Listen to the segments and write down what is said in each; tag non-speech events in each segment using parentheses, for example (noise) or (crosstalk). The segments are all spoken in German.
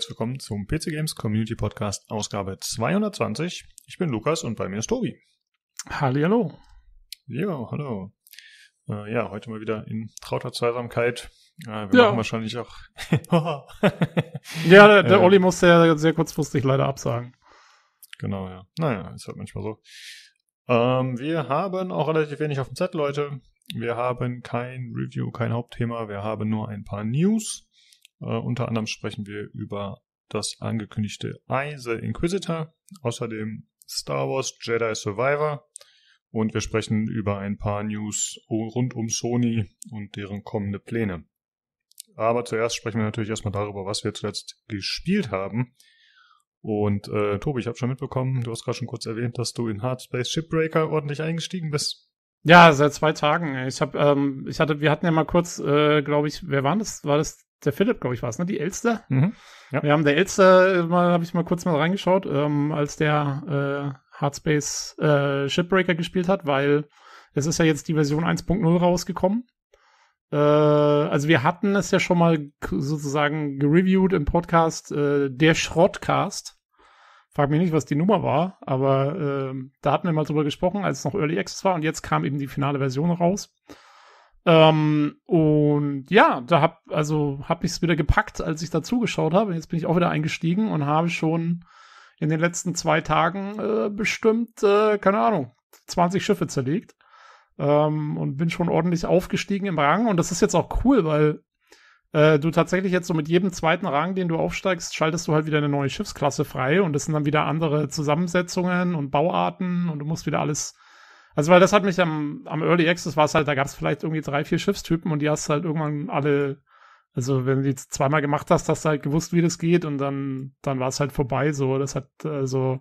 herzlich willkommen zum PC Games Community Podcast Ausgabe 220. Ich bin Lukas und bei mir ist Tobi. Hallihallo. Ja, hallo. Äh, ja, heute mal wieder in trauter Zweisamkeit. Äh, wir ja. machen wahrscheinlich auch. (laughs) ja, der, der äh, Olli muss sehr, sehr kurzfristig leider absagen. Genau, ja. Naja, ist halt manchmal so. Ähm, wir haben auch relativ wenig auf dem Set, Leute. Wir haben kein Review, kein Hauptthema. Wir haben nur ein paar News. Äh, unter anderem sprechen wir über das angekündigte Eise Inquisitor, außerdem Star Wars Jedi Survivor und wir sprechen über ein paar News rund um Sony und deren kommende Pläne. Aber zuerst sprechen wir natürlich erstmal darüber, was wir zuletzt gespielt haben. Und äh, Tobi, ich habe schon mitbekommen, du hast gerade schon kurz erwähnt, dass du in Hard Space Shipbreaker ordentlich eingestiegen bist. Ja, seit zwei Tagen. Ich habe, ähm, ich hatte, wir hatten ja mal kurz, äh, glaube ich, wer war das? War das der Philipp, glaube ich, war es, ne? Die Elster? Mhm, ja. Wir haben der Elster, äh, mal habe ich mal kurz mal reingeschaut, ähm, als der äh, Hardspace äh, Shipbreaker gespielt hat, weil es ist ja jetzt die Version 1.0 rausgekommen. Äh, also wir hatten es ja schon mal sozusagen gereviewt im Podcast, äh, der Schrottcast. Frag mich nicht, was die Nummer war, aber äh, da hatten wir mal drüber gesprochen, als es noch Early Access war und jetzt kam eben die finale Version raus. Ähm, und ja, da hab, also hab ich es wieder gepackt, als ich da zugeschaut habe. Jetzt bin ich auch wieder eingestiegen und habe schon in den letzten zwei Tagen äh, bestimmt, äh, keine Ahnung, 20 Schiffe zerlegt. Ähm, und bin schon ordentlich aufgestiegen im Rang. Und das ist jetzt auch cool, weil äh, du tatsächlich jetzt so mit jedem zweiten Rang, den du aufsteigst, schaltest du halt wieder eine neue Schiffsklasse frei und das sind dann wieder andere Zusammensetzungen und Bauarten und du musst wieder alles. Also, weil das hat mich am, am Early Access war es halt, da gab es vielleicht irgendwie drei, vier Schiffstypen und die hast halt irgendwann alle, also wenn du die zweimal gemacht hast, hast du halt gewusst, wie das geht und dann, dann war es halt vorbei. So, das hat also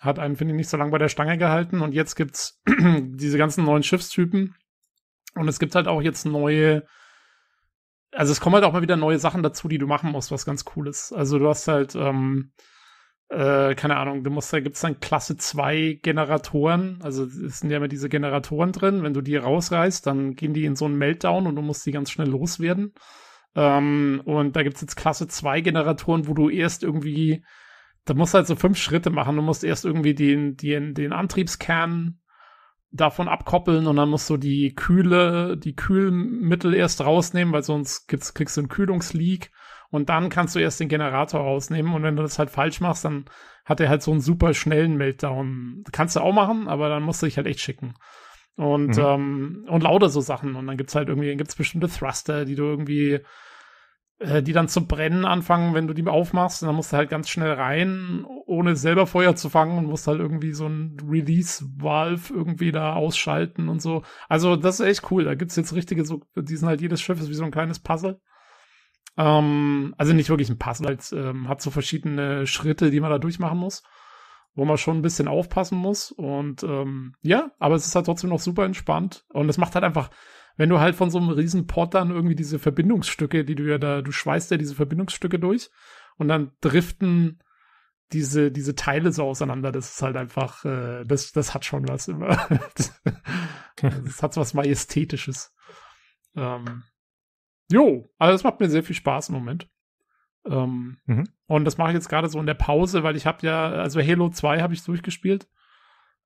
hat einen, finde ich, nicht so lange bei der Stange gehalten und jetzt gibt's (clears throat) diese ganzen neuen Schiffstypen und es gibt halt auch jetzt neue also es kommen halt auch mal wieder neue Sachen dazu, die du machen musst, was ganz cool ist. Also du hast halt, ähm, äh, keine Ahnung, du musst, da gibt's dann Klasse 2 Generatoren, also es sind ja immer diese Generatoren drin, wenn du die rausreißt, dann gehen die in so einen Meltdown und du musst die ganz schnell loswerden. Ähm, und da gibt's jetzt Klasse 2 Generatoren, wo du erst irgendwie, da musst du halt so fünf Schritte machen, du musst erst irgendwie den, den, den Antriebskern davon abkoppeln und dann musst du die Kühle, die Kühlmittel erst rausnehmen, weil sonst gibt's, kriegst du einen Kühlungsleak und dann kannst du erst den Generator rausnehmen und wenn du das halt falsch machst, dann hat er halt so einen super schnellen Meltdown. Kannst du auch machen, aber dann musst du dich halt echt schicken. Und, mhm. ähm, und lauter so Sachen. Und dann gibt's halt irgendwie, dann gibt's bestimmte Thruster, die du irgendwie äh, die dann zu brennen anfangen, wenn du die aufmachst. Und dann musst du halt ganz schnell rein, ohne selber Feuer zu fangen und musst halt irgendwie so ein Release-Valve irgendwie da ausschalten und so. Also das ist echt cool. Da gibt's jetzt richtige, so, die sind halt jedes Schiff ist wie so ein kleines Puzzle. Ähm, also nicht wirklich ein Puzzle, halt, ähm, hat so verschiedene Schritte, die man da durchmachen muss wo man schon ein bisschen aufpassen muss. Und ähm, ja, aber es ist halt trotzdem noch super entspannt. Und es macht halt einfach, wenn du halt von so einem riesen Riesenport dann irgendwie diese Verbindungsstücke, die du ja da, du schweißt ja diese Verbindungsstücke durch und dann driften diese, diese Teile so auseinander. Das ist halt einfach, äh, das, das hat schon was immer. (laughs) Also das hat so was Majestätisches. Ähm, jo, also das macht mir sehr viel Spaß im Moment. Ähm, mhm. Und das mache ich jetzt gerade so in der Pause, weil ich habe ja, also Halo 2 habe ich durchgespielt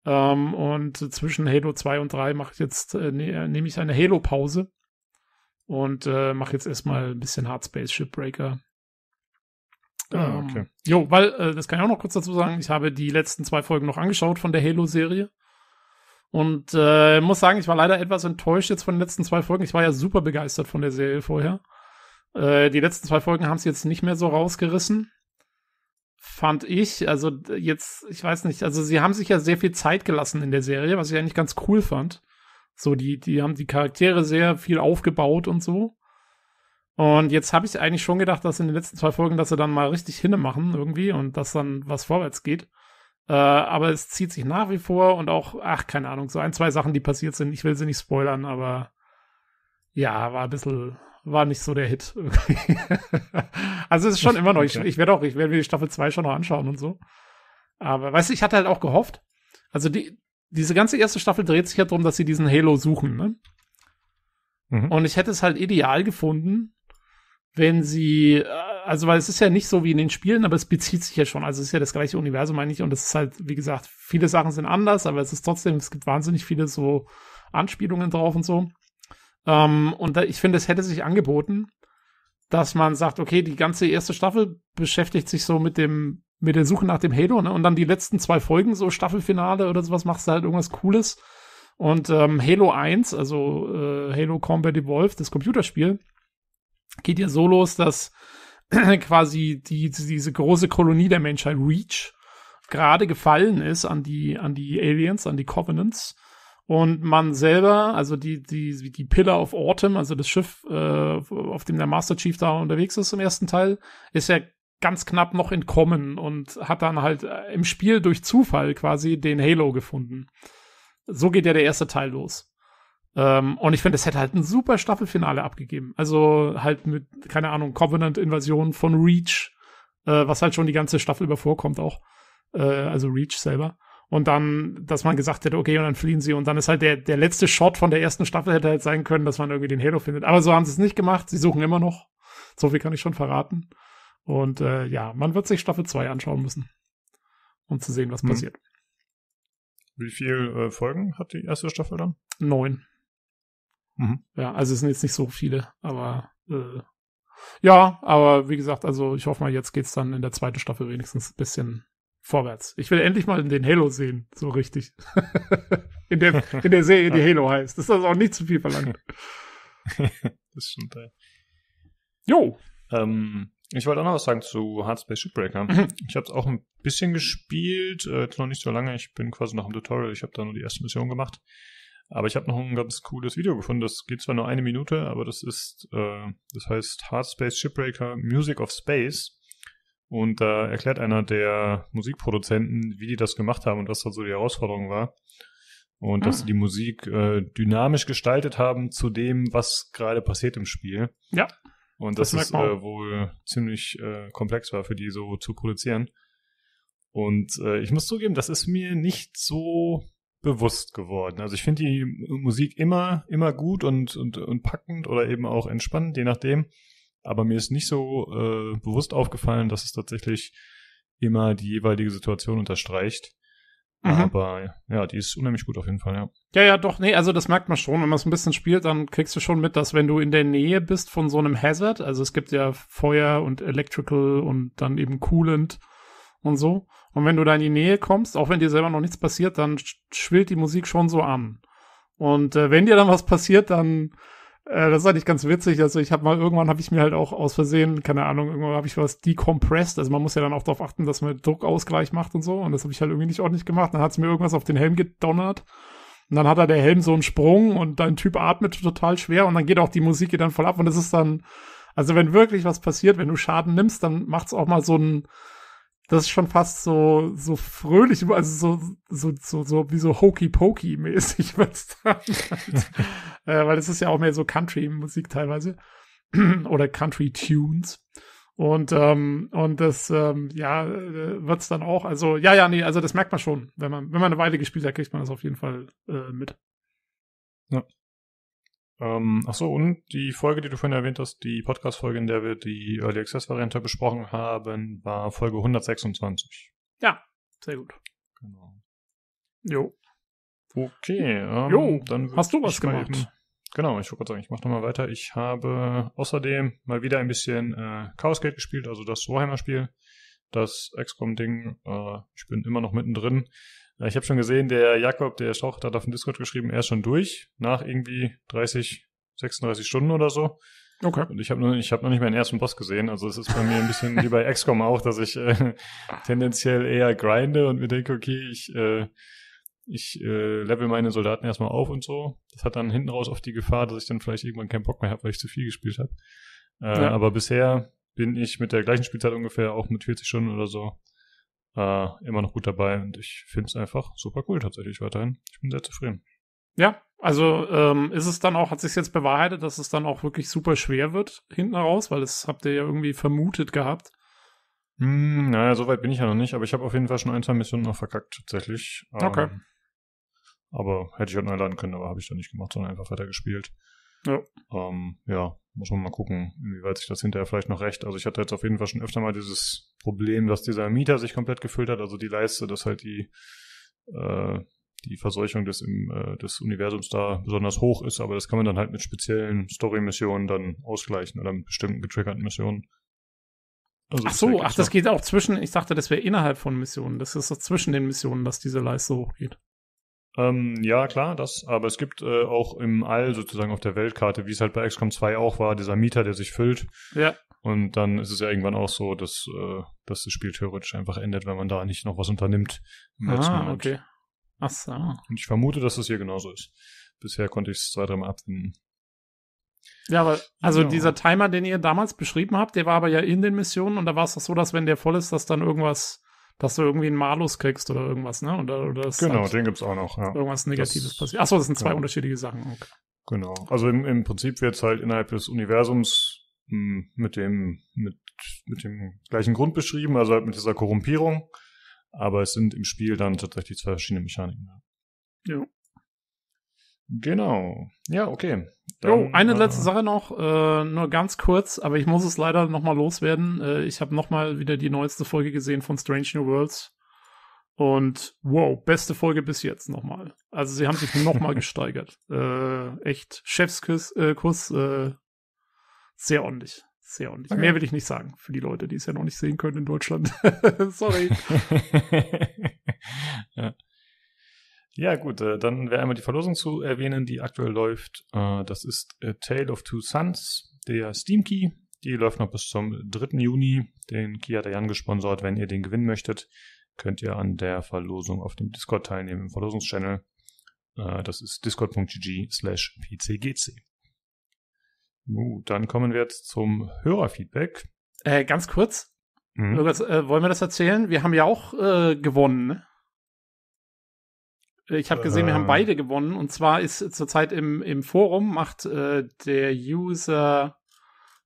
ähm, und zwischen Halo 2 und 3 mache ich jetzt, äh, ne, äh, nehme ich eine Halo-Pause und äh, mache jetzt erstmal ein bisschen Hard Space Shipbreaker. Ah, ähm, ah, okay. Jo, weil, äh, das kann ich auch noch kurz dazu sagen, mhm. ich habe die letzten zwei Folgen noch angeschaut von der Halo-Serie. Und äh, muss sagen, ich war leider etwas enttäuscht jetzt von den letzten zwei Folgen. Ich war ja super begeistert von der Serie vorher. Äh, die letzten zwei Folgen haben es jetzt nicht mehr so rausgerissen fand ich. Also jetzt, ich weiß nicht, also sie haben sich ja sehr viel Zeit gelassen in der Serie, was ich eigentlich ganz cool fand. So, die, die haben die Charaktere sehr viel aufgebaut und so. Und jetzt habe ich eigentlich schon gedacht, dass in den letzten zwei Folgen, dass sie dann mal richtig hinne machen irgendwie und dass dann was vorwärts geht. Äh, aber es zieht sich nach wie vor und auch, ach, keine Ahnung, so ein, zwei Sachen, die passiert sind. Ich will sie nicht spoilern, aber ja, war ein bisschen, war nicht so der Hit. (laughs) also es ist schon immer noch, ich, ich werde auch, ich werde mir die Staffel 2 schon noch anschauen und so. Aber weißt du, ich hatte halt auch gehofft, also die, diese ganze erste Staffel dreht sich ja halt darum, dass sie diesen Halo suchen, ne? Mhm. Und ich hätte es halt ideal gefunden, wenn sie, äh, also weil es ist ja nicht so wie in den Spielen, aber es bezieht sich ja schon. Also es ist ja das gleiche Universum meine ich, und es ist halt, wie gesagt, viele Sachen sind anders, aber es ist trotzdem, es gibt wahnsinnig viele so Anspielungen drauf und so. Ähm, und da, ich finde, es hätte sich angeboten, dass man sagt, okay, die ganze erste Staffel beschäftigt sich so mit dem, mit der Suche nach dem Halo, ne? Und dann die letzten zwei Folgen, so Staffelfinale oder sowas, machst du halt irgendwas Cooles. Und ähm, Halo 1, also äh, Halo Combat Evolved, das Computerspiel, geht ja so los, dass (clears throat) quasi die, diese große Kolonie der Menschheit, Reach, gerade gefallen ist an die, an die Aliens, an die Covenants und man selber, also die, die, die Pillar of Autumn, also das Schiff, äh, auf dem der Master Chief da unterwegs ist im ersten Teil, ist ja ganz knapp noch entkommen und hat dann halt äh, im Spiel durch Zufall quasi den Halo gefunden. So geht ja der erste Teil los. Um, ähm, und ich finde, es hätte halt ein super Staffelfinale abgegeben. Also halt mit, keine Ahnung, Covenant-Invasion von Reach, äh, was halt schon die ganze Staffel über vorkommt auch. Äh, also Reach selber und dann, dass man gesagt hätte, okay, und dann fliehen sie und dann ist halt der, der letzte Shot von der ersten Staffel hätte halt sein können, dass man irgendwie den Halo findet. Aber so haben sie es nicht gemacht, sie suchen immer noch. So viel kann ich schon verraten. Und äh, ja, man wird sich Staffel 2 anschauen müssen, um zu sehen, was hm. passiert. Wie viele äh, Folgen hat die erste Staffel dann? Neun. Mhm. Ja, also es sind jetzt nicht so viele, aber äh, ja, aber wie gesagt, also ich hoffe mal, jetzt geht's dann in der zweiten Staffel wenigstens ein bisschen vorwärts. Ich will endlich mal den Halo sehen, so richtig. (laughs) in, der, in der Serie, die (laughs) Halo heißt. Das ist auch nicht zu viel verlangt. (laughs) das ist schon geil. Jo. Ähm, ich wollte auch noch was sagen zu Hard Space Shipbreaker. Mhm. Ich habe es auch ein bisschen gespielt, äh, noch nicht so lange. Ich bin quasi noch im Tutorial. Ich habe da nur die erste Mission gemacht. Aber ich habe noch ein ganz cooles Video gefunden. Das geht zwar nur eine Minute, aber das ist, äh, das heißt Hardspace Shipbreaker Music of Space. Und da erklärt einer der Musikproduzenten, wie die das gemacht haben und was da so die Herausforderung war. Und ah. dass sie die Musik äh, dynamisch gestaltet haben zu dem, was gerade passiert im Spiel. Ja. Und das, das ist äh, wohl ziemlich äh, komplex war für die so zu produzieren. Und äh, ich muss zugeben, das ist mir nicht so bewusst geworden. Also ich finde die Musik immer, immer gut und, und, und packend oder eben auch entspannend, je nachdem. Aber mir ist nicht so äh, bewusst aufgefallen, dass es tatsächlich immer die jeweilige Situation unterstreicht. Mhm. Aber ja, die ist unheimlich gut auf jeden Fall, ja. Ja, ja, doch, nee, also das merkt man schon. Wenn man es ein bisschen spielt, dann kriegst du schon mit, dass wenn du in der Nähe bist von so einem Hazard, also es gibt ja Feuer und Electrical und dann eben Coolant und so. Und wenn du da in die Nähe kommst, auch wenn dir selber noch nichts passiert, dann schwillt die Musik schon so an. Und äh, wenn dir dann was passiert, dann äh, das ist eigentlich ganz witzig. Also ich habe mal irgendwann habe ich mir halt auch aus Versehen, keine Ahnung, irgendwann habe ich was decompressed. Also man muss ja dann auch darauf achten, dass man Druckausgleich macht und so. Und das habe ich halt irgendwie nicht ordentlich gemacht. Dann hat es mir irgendwas auf den Helm gedonnert. Und dann hat er der Helm so einen Sprung und dein Typ atmet total schwer und dann geht auch die Musik geht dann voll ab und das ist dann, also wenn wirklich was passiert, wenn du Schaden nimmst, dann macht's auch mal so ein, das ist schon fast so, so fröhlich, also so, so, so, so wie so Hokey-Pokey-mäßig (laughs) wird's dann. Halt. äh, weil es ist ja auch mehr so Country-Musik teilweise. (clears throat) Oder Country-Tunes. Und, ähm, und das, ähm, ja, äh, wird's dann auch, also, ja, ja, nee, also das merkt man schon. Wenn man, wenn man eine Weile gespielt hat, kriegt man das auf jeden Fall äh, mit. Ja. Ähm, achso, und die Folge, die du vorhin erwähnt hast, die Podcast-Folge, in der wir die Early Access-Variante besprochen haben, war Folge 126. Ja, sehr gut. Genau. Jo. Okay, ähm, jo, dann hast du was gemacht. Eben, genau, ich wollte gerade sagen, ich mache nochmal weiter. Ich habe außerdem mal wieder ein bisschen äh, Chaos Gate gespielt, also das Warhammer-Spiel, das XCOM-Ding. Äh, ich bin immer noch mittendrin. Ich habe schon gesehen, der Jakob, der Stauch, hat auf dem Discord geschrieben, er ist schon durch, nach irgendwie 30, 36 Stunden oder so. Okay. Und ich habe noch, ich hab noch nicht meinen ersten Boss gesehen. Also es ist bei mir ein bisschen wie bei XCOM auch, dass ich äh, (laughs) tendenziell eher grinde und mir denke, okay, ich, äh, ich äh, level meine Soldaten erstmal auf und so. Das hat dann hinten raus oft die Gefahr, dass ich dann vielleicht irgendwann keinen Bock mehr habe, weil ich zu viel gespielt habe. Äh, ja. Aber bisher bin ich mit der gleichen Spielzeit ungefähr auch mit 40 Stunden oder so äh, immer noch gut dabei und ich finde es einfach super cool tatsächlich weiterhin. Ich bin sehr zufrieden. Ja, also ähm, ist es dann auch, hat sich jetzt bewahrheitet, dass es dann auch wirklich super schwer wird hinten raus, weil das habt ihr ja irgendwie vermutet gehabt. Hm, naja, so weit bin ich ja noch nicht, aber ich habe auf jeden Fall schon ein, zwei Missionen noch verkackt tatsächlich. Ähm, okay. Aber hätte ich halt neu laden können, aber habe ich dann nicht gemacht, sondern einfach weitergespielt. Ja. Ähm, ja, muss man mal gucken, inwieweit sich das hinterher vielleicht noch recht. Also ich hatte jetzt auf jeden Fall schon öfter mal dieses Problem, dass dieser Mieter sich komplett gefüllt hat, also die Leiste, dass halt die, äh, die Verseuchung des, im, äh, des Universums da besonders hoch ist, aber das kann man dann halt mit speziellen Story-Missionen dann ausgleichen oder mit bestimmten getriggerten Missionen. Also ach so, ach, das geht auch zwischen, ich dachte, das wäre innerhalb von Missionen, das ist so zwischen den Missionen, dass diese Leiste hochgeht. Ähm, ja, klar, das. Aber es gibt äh, auch im All sozusagen auf der Weltkarte, wie es halt bei XCOM 2 auch war, dieser Mieter, der sich füllt. Ja. Und dann ist es ja irgendwann auch so, dass, äh, dass das Spiel theoretisch einfach endet, wenn man da nicht noch was unternimmt. ah, okay. Ach so. Und ich vermute, dass das hier genauso ist. Bisher konnte ich es zwei, dreimal abwenden. Ja, aber also ja. dieser Timer, den ihr damals beschrieben habt, der war aber ja in den Missionen und da war es doch so, dass wenn der voll ist, dass dann irgendwas dass du irgendwie einen Malus kriegst oder irgendwas, ne? Oder, oder genau, halt den es auch noch. Ja. Irgendwas Negatives das, passiert. Achso, das sind zwei ja. unterschiedliche Sachen. Okay. Genau. Also im, im Prinzip es halt innerhalb des Universums mh, hm, mit dem, mit, mit dem gleichen Grund beschrieben, also halt mit dieser Korrumpierung. Aber es sind im Spiel dann tatsächlich zwei verschiedene Mechaniken. Ja. Genau. Ja, okay. Oh, Dann, oh, eine äh, letzte Sache noch, äh, nur ganz kurz, aber ich muss es leider nochmal loswerden. Äh, ich habe nochmal wieder die neueste Folge gesehen von Strange New Worlds. Und wow, beste Folge bis jetzt nochmal. Also sie haben sich nochmal (laughs) gesteigert. Äh, echt Chefskuss, äh, Kuss, äh, sehr ordentlich. Sehr ordentlich. Okay. Mehr will ich nicht sagen für die Leute, die es ja noch nicht sehen können in Deutschland. (laughs) Sorry. (laughs) ja. Ja, gut, äh, dann wäre einmal die Verlosung zu erwähnen, die aktuell läuft. Äh, das ist A Tale of Two Sons, der Steam Key. Die läuft noch bis zum 3. Juni. Den Key hat der Jan gesponsert. Wenn ihr den gewinnen möchtet, könnt ihr an der Verlosung auf dem Discord teilnehmen, im Verlosungschannel. Äh, das ist discord.gg slash pcgc. Gut, dann kommen wir jetzt zum Hörerfeedback. Äh, ganz kurz, mhm. Lukas, äh, wollen wir das erzählen? Wir haben ja auch äh, gewonnen, ne? Äh, ich habe gesehen, wir haben beide gewonnen. Und zwar ist zurzeit im, im Forum macht äh, der User,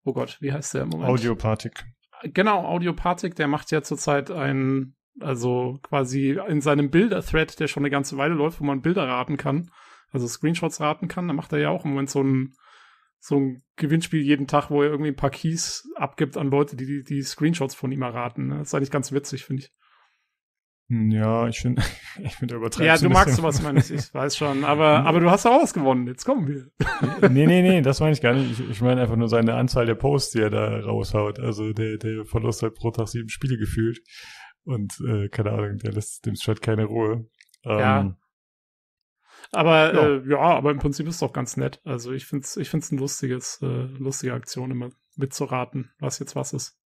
oh Gott, wie heißt der im Moment? Audiopathik. Genau, Audiopathik, der macht ja zurzeit ein, also quasi in seinem Bilder-Thread, der schon eine ganze Weile läuft, wo man Bilder raten kann, also Screenshots raten kann, da macht er ja auch im Moment so ein, so ein Gewinnspiel jeden Tag, wo er irgendwie ein paar Keys abgibt an Leute, die die, die Screenshots von ihm erraten. Das ist eigentlich ganz witzig, finde ich. Hm, ja, ich finde, (laughs) ich finde übertreibt. Ja, du magst sowas, meine ich, ich weiß schon. Aber, hm. aber du hast auch was gewonnen. Jetzt kommen wir. (laughs) nee, nee, nee, das meine ich gar nicht. Ich, ich meine einfach nur seine Anzahl der Posts, die er da raushaut. Also der, der verlost halt pro Tag sieben Spiele gefühlt. Und äh, keine Ahnung, der lässt dem Chat keine Ruhe. Ähm, ja. Aber ja. Äh, ja, aber im Prinzip ist es doch ganz nett. Also ich finde es ich find's ein lustiges, äh, lustige Aktion, immer mitzuraten, was jetzt was ist.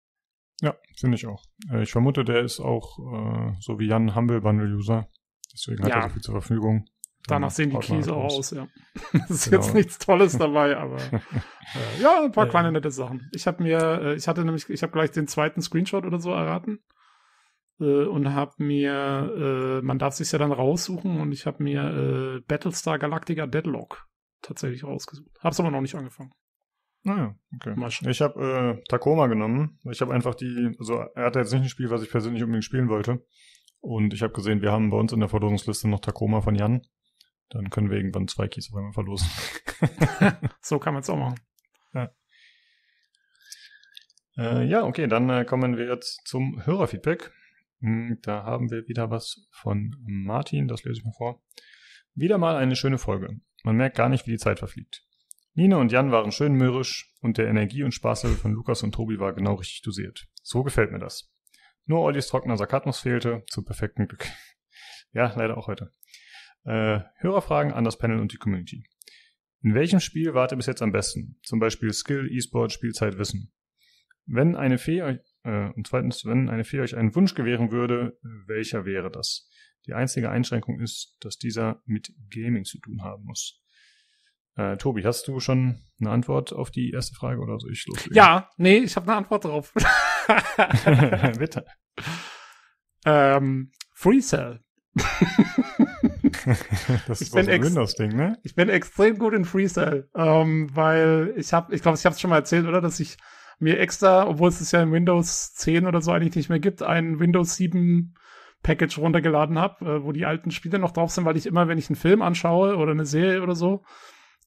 Ja, finde ich auch. Äh, ich vermute, der ist auch äh, so wie Jan Humble Bundle User. Deswegen hat ja. er so viel zur Verfügung. Danach sehen die Keys auch aus. ja. (laughs) Das ist genau. jetzt nichts Tolles dabei, aber (laughs) äh, ja, ein paar ja. kleine nette Sachen. Ich habe mir, äh, ich hatte nämlich, ich habe gleich den zweiten Screenshot oder so erraten äh, und habe mir, äh, man darf sich ja dann raussuchen und ich habe mir äh, Battlestar Galactica Deadlock tatsächlich rausgesucht. Hab's aber noch nicht angefangen. Ah, okay. Ich habe äh, Tacoma genommen. Ich habe einfach die, also er hatte jetzt nicht ein Spiel, was ich persönlich unbedingt spielen wollte. Und ich habe gesehen, wir haben bei uns in der Verlosungsliste noch Tacoma von Jan. Dann können wir irgendwann zwei Keys auf einmal verlosen. (laughs) so kann man es auch machen. Ja. Äh, ja, okay, dann äh, kommen wir jetzt zum Hörerfeedback. Hm, da haben wir wieder was von Martin, das lese ich mal vor. Wieder mal eine schöne Folge. Man merkt gar nicht, wie die Zeit verfliegt. Nina und Jan waren schön mürrisch und der Energie- und Spaßlevel von Lukas und Tobi war genau richtig dosiert. So gefällt mir das. Nur Ollis trockener Sarkasmus fehlte, zum perfekten Glück. (laughs) ja, leider auch heute. Äh, Hörerfragen an das Panel und die Community. In welchem Spiel wart ihr bis jetzt am besten? Zum Beispiel Skill, E-Sport, Spielzeit, Wissen. Wenn eine Fee euch, äh, und zweitens, wenn eine Fee euch einen Wunsch gewähren würde, welcher wäre das? Die einzige Einschränkung ist, dass dieser mit Gaming zu tun haben muss. Äh, Tobi, hast du schon eine Antwort auf die erste Frage oder soll ich loslegen? Ja, nee, ich habe eine Antwort drauf. (laughs) Bitte. Ähm, FreeCell. (laughs) das ist so ein Windows-Ding, ne? Ich bin extrem gut in FreeCell, ähm, weil ich habe, ich glaube, ich habe es schon mal erzählt, oder, dass ich mir extra, obwohl es es ja in Windows 10 oder so eigentlich nicht mehr gibt, ein Windows 7 Package runtergeladen habe, äh, wo die alten Spiele noch drauf sind, weil ich immer, wenn ich einen Film anschaue oder eine Serie oder so,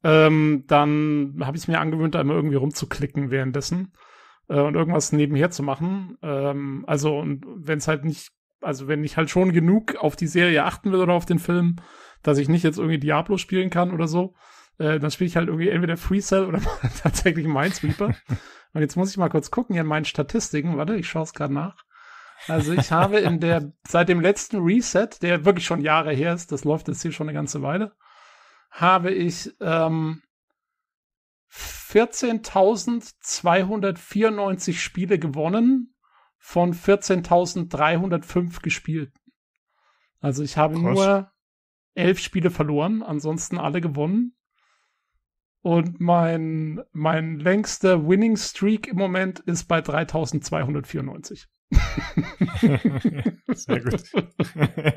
ähm, dann habe ich es mir angewöhnt, da immer irgendwie rumzuklicken währenddessen äh, und irgendwas nebenher zu machen. Ähm, also, und wenn es halt nicht, also wenn ich halt schon genug auf die Serie achten will oder auf den Film, dass ich nicht jetzt irgendwie Diablo spielen kann oder so, äh, dann spiele ich halt irgendwie entweder Free Cell oder (laughs) tatsächlich Minesweeper. und jetzt muss ich mal kurz gucken hier in meinen Statistiken. Warte, ich schaue es gerade nach. Also ich habe in der, seit dem letzten Reset, der wirklich schon Jahre her ist, das läuft jetzt hier schon eine ganze Weile, habe ich ähm, 14.294 Spiele gewonnen von 14.305 gespielt. Also ich habe Krass. nur elf Spiele verloren, ansonsten alle gewonnen. Und mein, mein längster Winning Streak im Moment ist bei 3294. (laughs) Sehr gut. (laughs)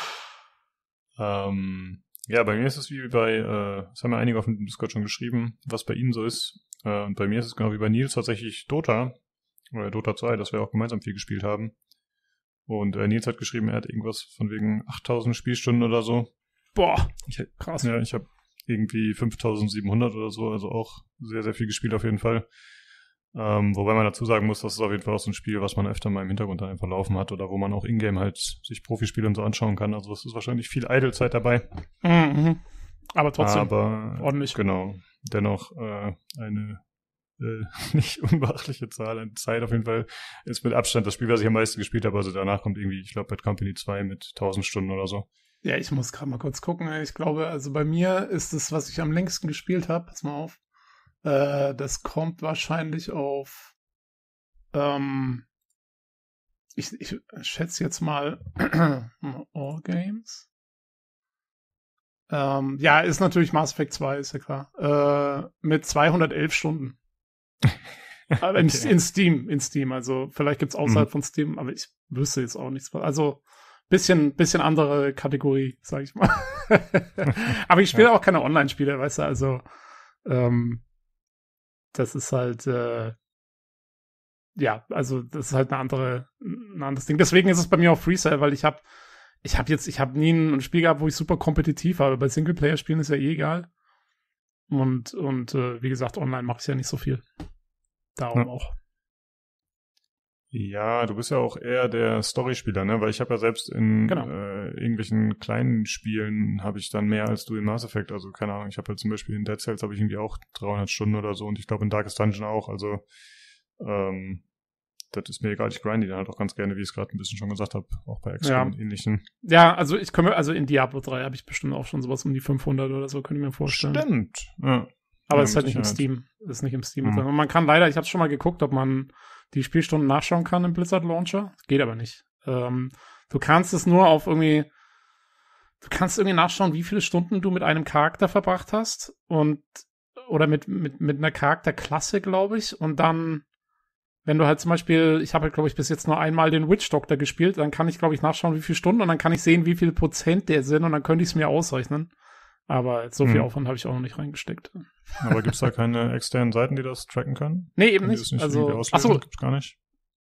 (laughs) ähm, ja, bei mir ist es wie bei, äh, das haben ja einige auf dem Discord schon geschrieben, was bei Ihnen so ist. Äh, und bei mir ist es genau wie bei Nils tatsächlich Dota oder Dota 2, dass wir auch gemeinsam viel gespielt haben. Und äh, Nils hat geschrieben, er hat irgendwas von wegen 8000 Spielstunden oder so. Boah, ich, krass. Ja, ich habe irgendwie 5700 oder so, also auch sehr, sehr viel gespielt auf jeden Fall. Ähm, wobei man dazu sagen muss, das ist auf jeden Fall auch so ein Spiel, was man öfter mal im Hintergrund dann einfach laufen hat oder wo man auch ingame halt sich Profispiele und so anschauen kann. Also es ist wahrscheinlich viel Idle-Zeit dabei. Mhm. mhm. Aber trotzdem Aber, ordentlich. Genau. Dennoch äh, eine äh, (laughs) nicht unbeachtliche Zahl an Zeit auf jeden Fall. Ist mit Abstand das Spiel, was ich am meisten gespielt habe. Also danach kommt irgendwie, ich glaube, Bad Company 2 mit 1000 Stunden oder so. Ja, ich muss gerade mal kurz gucken. Ich glaube, also bei mir ist das, was ich am längsten gespielt habe, pass mal auf, äh, das kommt wahrscheinlich auf. Ähm, ich, ich schätze jetzt mal (clears throat) All Games. Ähm, ja, ist natürlich Mass Effect 2, ist ja klar. Äh, mit 211 Stunden. (laughs) aber in, in, Steam, in Steam. Also vielleicht gibt's mhm. außerhalb mhm. von Steam, aber ich wüsste jetzt auch nichts. Also bisschen, bisschen andere Kategorie, sag ich mal. (laughs) aber ich spiele ja. auch keine Online-Spiele, weißt du, also ähm, das ist halt, äh, ja, also das ist halt eine andere, ein anderes Ding. Deswegen ist es bei mir auch Freestyle, weil ich habe ich habe jetzt, ich habe nie ein Spiel gehabt, wo ich super kompetitiv war, bei Singleplayer-Spielen ist ja eh egal. Und, und äh, wie gesagt, online mache ich ja nicht so viel. Darum ja. auch. Ja, du bist ja auch eher der Storyspieler, ne? Weil ich habe ja selbst in genau. äh, irgendwelchen kleinen Spielen habe ich dann mehr als du in Mass Effect. Also keine Ahnung, ich habe ja halt zum Beispiel in Dead Cells habe ich irgendwie auch 300 Stunden oder so und ich glaube in Darkest Dungeon auch. Also ähm, das ist mir egal, ich grinde dann halt auch ganz gerne, wie ich es gerade ein bisschen schon gesagt habe, auch bei XCOM ja. und ähnlichen. Ja, also ich komme, also in Diablo 3 habe ich bestimmt auch schon sowas um die 500 oder so, könnte ich mir vorstellen. Stimmt, ja. Aber ja, es ist halt nicht im Steam. Es ist nicht im Steam. Mhm. Und man kann leider, ich habe schon mal geguckt, ob man die Spielstunden nachschauen kann im Blizzard Launcher. Geht aber nicht. Ähm, du kannst es nur auf irgendwie, du kannst irgendwie nachschauen, wie viele Stunden du mit einem Charakter verbracht hast und oder mit, mit, mit einer Charakterklasse, glaube ich, und dann wenn du halt zum Beispiel, ich habe halt, glaube ich, bis jetzt nur einmal den Witch Doctor gespielt, dann kann ich, glaube ich, nachschauen, wie viele Stunden und dann kann ich sehen, wie viel Prozent der sind und dann könnte ich es mir ausrechnen. Aber so viel hm. Aufwand habe ich auch noch nicht reingesteckt. Aber gibt es da keine externen Seiten, die das tracken können? Nee, eben nicht. nicht. Also, achso, gibt's gar nicht.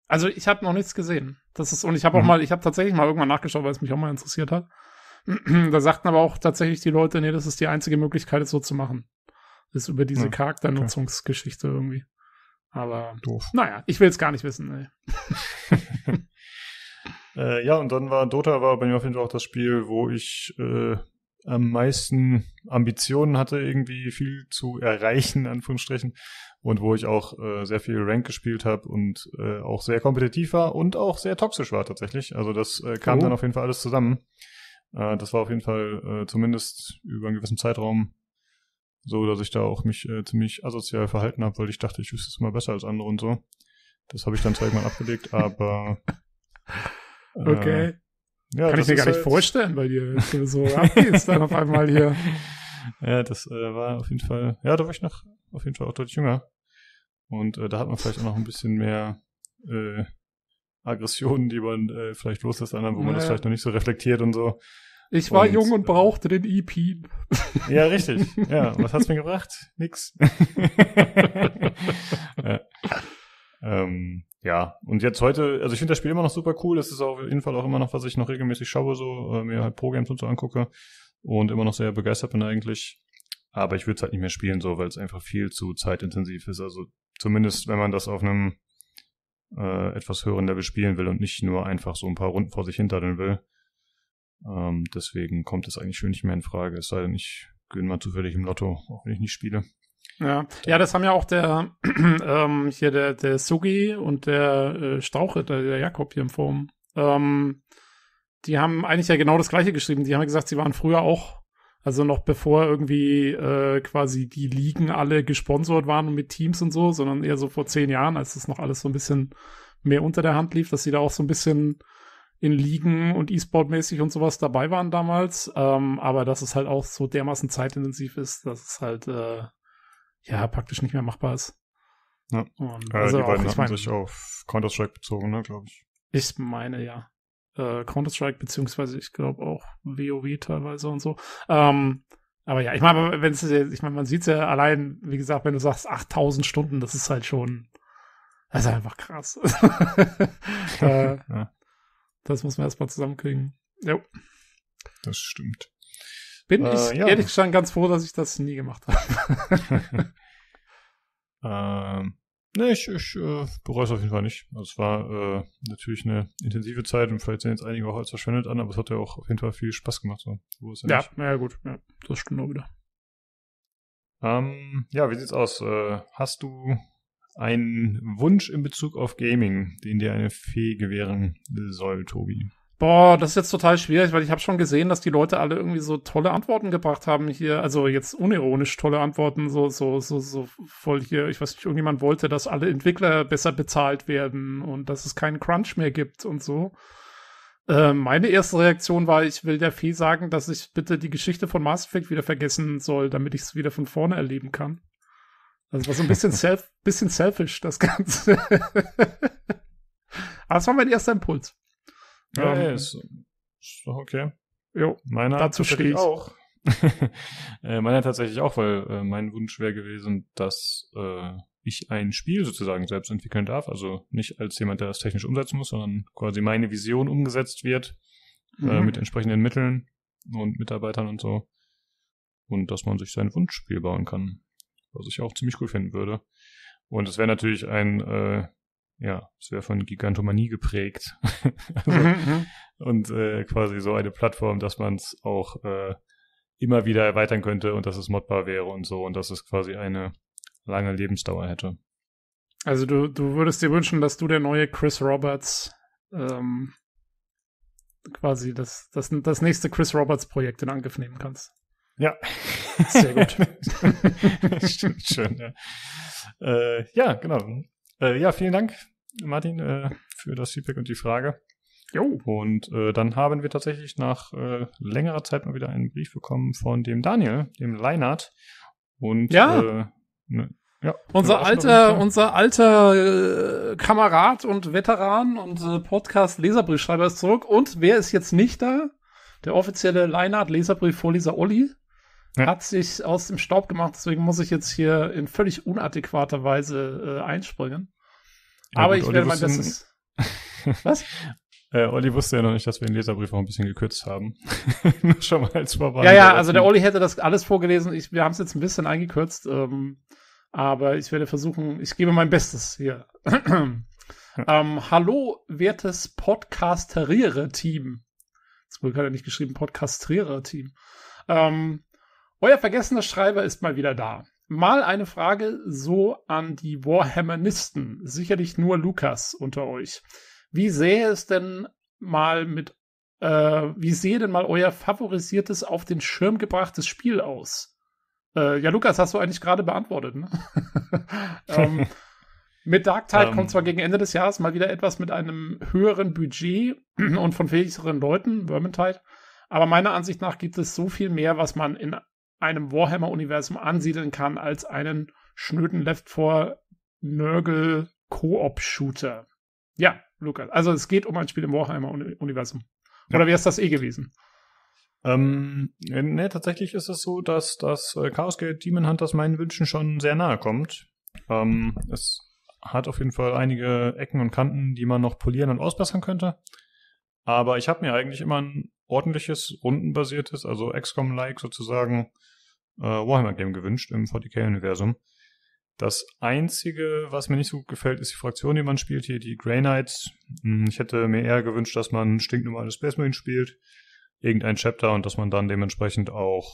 Also ich habe noch nichts gesehen. Das ist und ich habe auch mhm. mal, ich habe tatsächlich mal irgendwann nachgeschaut, weil es mich auch mal interessiert hat. (clears throat) da sagten aber auch tatsächlich die Leute, nee, das ist die einzige Möglichkeit, es so zu machen. Das ist über diese ja, ah, Charakternutzungsgeschichte okay. irgendwie. Aber Doof. naja, ich will es gar nicht wissen. (laughs) äh, ja, und dann war Dota war bei mir auf jeden Fall auch das Spiel, wo ich äh, am meisten Ambitionen hatte, irgendwie viel zu erreichen, Anführungsstrichen, und wo ich auch äh, sehr viel Rank gespielt habe und äh, auch sehr kompetitiv war und auch sehr toxisch war tatsächlich. Also das äh, kam oh. dann auf jeden Fall alles zusammen. Äh, das war auf jeden Fall äh, zumindest über einen gewissen Zeitraum so, dass ich da auch mich äh, ziemlich asozial verhalten habe, weil ich dachte, ich wüsste es immer besser als andere und so. Das habe ich dann zweimal abgelegt, aber (laughs) äh, okay. Ja, Kann ich mir gar nicht halt vorstellen bei dir, so (laughs) abgehst dann auf einmal hier. (laughs) Ja, das äh, war auf jeden Fall, ja, da war ich noch auf jeden Fall auch deutlich jünger. Und äh, da hat man vielleicht auch noch ein bisschen mehr äh, Aggressionen, die man äh, vielleicht loslässt anderen, wo naja. man das vielleicht noch nicht so reflektiert und so. Ich war und, jung und äh, brauchte den EP. (laughs) Ja, richtig. Ja, was hat's mir gebracht? Nix. ja. ähm, ja, und jetzt heute, also ich finde das Spiel immer noch super cool. Das ist auf jeden Fall auch immer noch, was ich noch regelmäßig schaue, so äh, mir halt Pro-Games und so angucke und immer noch sehr begeistert bin eigentlich. Aber ich würde es halt nicht mehr spielen, so, weil es einfach viel zu zeitintensiv ist. Also zumindest, wenn man das auf einem äh, etwas höheren Level spielen will und nicht nur einfach so ein paar Runden vor sich hinterdeln will. Ähm, deswegen kommt es eigentlich schon nicht mehr in Frage, es sei denn, ich gewinne mal zufällig im Lotto, auch wenn ich nicht spiele. Ja, ja, das haben ja auch der (clears throat) ähm, hier der der Sugi und der äh, Strauchritter, der Jakob hier im Forum. Ähm, die haben eigentlich ja genau das Gleiche geschrieben. Die haben ja gesagt, sie waren früher auch, also noch bevor irgendwie äh, quasi die Ligen alle gesponsert waren mit Teams und so, sondern eher so vor zehn Jahren, als das noch alles so ein bisschen mehr unter der Hand lief, dass sie da auch so ein bisschen in Ligen und E-Sport-mäßig und sowas dabei waren damals. Ähm, aber dass es halt auch so dermaßen zeitintensiv ist, dass es halt äh, ja praktisch nicht mehr machbar ist. Ja. Und äh, also die auch, beiden ich mein, sich auf Counter-Strike bezogen, ne, glaube ich. Ich meine, ja. Äh, Counter-Strike, beziehungsweise ich glaube auch WoW teilweise und so. Ähm, aber ja, ich meine, wenn ich meine, man sieht ja allein, wie gesagt, wenn du sagst 8000 Stunden, das ist halt schon, das ist einfach krass. (laughs) (laughs) äh, ja. Das muss man erstmal zusammenkriegen. Jo. Das stimmt bin äh, ich ja. ehrlich gesagt ganz froh, dass ich das nie gemacht habe. (laughs) ähm, ne, ich, ich äh, bereue es auf jeden Fall nicht. Also es war äh, natürlich eine intensive Zeit und vielleicht sehen jetzt einige auch als verschwendet an, aber es hat ja auch auf jeden Fall viel Spaß gemacht. So. so ja, ja, ja, gut, ja, das stimmt auch wieder. Ähm, ja, wie sieht's aus? Äh, hast du einen Wunsch in Bezug auf Gaming, den dir eine Fee gewähren soll, Tobi? Boah, das ist jetzt total schwierig, weil ich habe schon gesehen, dass die Leute alle irgendwie so tolle Antworten gebracht haben hier. Also jetzt unironisch tolle Antworten, so, so, so, so voll hier. Ich weiß nicht, irgendjemand wollte, dass alle Entwickler besser bezahlt werden und dass es keinen Crunch mehr gibt und so. Ähm, meine erste Reaktion war, ich will der Fee sagen, dass ich bitte die Geschichte von Mass Effect wieder vergessen soll, damit ich es wieder von vorne erleben kann. Also war so ein bisschen, (laughs) self, bisschen selfish, das Ganze. (laughs) Aber das war mein erster Impuls. Ja, ähm, ist, ist doch okay. Jo, meiner dazu stehe auch. (laughs) äh, meiner tatsächlich auch, weil äh, mein Wunsch wäre gewesen, dass äh, ich ein Spiel sozusagen selbst entwickeln darf. Also nicht als jemand, der das technisch umsetzen muss, sondern quasi meine Vision umgesetzt wird äh, mhm. äh, mit entsprechenden Mitteln und Mitarbeitern und so. Und dass man sich sein Wunschspiel bauen kann, was ich auch ziemlich cool finden würde. Und es wäre natürlich ein äh, ja, es wäre von Gigantomanie geprägt. (laughs) also, mhm, mhm, und äh, quasi so eine Plattform, dass man es auch äh, immer wieder erweitern könnte und dass es modbar wäre und so und dass es quasi eine lange Lebensdauer hätte. Also du, du würdest dir wünschen, dass du der neue Chris Roberts ähm, quasi das, das, das nächste Chris Roberts-Projekt in Angriff nehmen kannst. Ja. Sehr gut. (laughs) Stimmt schön, ja. Äh, ja, genau. Äh, ja, vielen Dank Martin, äh, für das Feedback und die Frage. Jo. Und äh, dann haben wir tatsächlich nach äh, längerer Zeit mal wieder einen Brief bekommen von dem Daniel, dem Leinart. Und ja. Äh, ne, ja, unser alter, unser alter äh, Kamerad und Veteran und äh, Podcast-Leserbriefschreiber ist zurück. Und wer ist jetzt nicht da? Der offizielle Leinart-Leserbrief-Vorleser Olli ja. hat sich aus dem Staub gemacht. Deswegen muss ich jetzt hier in völlig unadäquater Weise äh, einspringen. Aber gut, ich Olli werde mein Bestes. Was? (laughs) Äh, Olli wusste ja noch nicht, dass wir den Leserbrief auch ein bisschen gekürzt haben. (laughs) Nur schon mal als Vorbei. Ja, ja, also der Olli hätte das alles vorgelesen. Ich, wir haben es jetzt ein bisschen eingekürzt. Ähm, aber ich werde versuchen, ich gebe mein Bestes hier. ähm, hallo, wertes Podcasteriere-Team. Zum Glück hat er nicht geschrieben Podcasteriere-Team. Ähm, euer vergessener Schreiber ist mal wieder da. Mal eine Frage so an die Warhammeristen, sicherlich nur Lukas unter euch. Wie sähe es denn mal mit, äh, wie sehe denn mal euer favorisiertes auf den Schirm gebrachtes Spiel aus? Äh, ja, Lukas, hast du eigentlich gerade beantwortet. Ne? (laughs) ähm, mit Dark Tide um. kommt zwar ähm. gegen Ende des Jahres mal wieder etwas mit einem höheren Budget (clears throat) und von fähigeren Leuten, Vermintide. Aber meiner Ansicht nach gibt es so viel mehr, was man in einem Warhammer-Universum ansiedeln kann als einen schnöden Left 4 Nörgel Koop-Shooter. Ja, Lukas. Also es geht um ein Spiel im Warhammer-Universum. Ja. Oder wäre es das eh gewesen? Ähm, ne, tatsächlich ist es so, dass das äh, Chaos Gate Demon Hunters meinen Wünschen schon sehr nahe kommt. Ähm, es hat auf jeden Fall einige Ecken und Kanten, die man noch polieren und ausbessern könnte. Aber ich habe mir eigentlich immer ein ordentliches, rundenbasiertes, also XCOM-like sozusagen, äh, Warhammer Game gewünscht im 40k Universum. Das einzige, was mir nicht so gut gefällt, ist die Fraktion, die man spielt hier, die Grey Knights. Hm, ich hätte mir eher gewünscht, dass man stinknormale Space Marine spielt, irgendein Chapter und dass man dann dementsprechend auch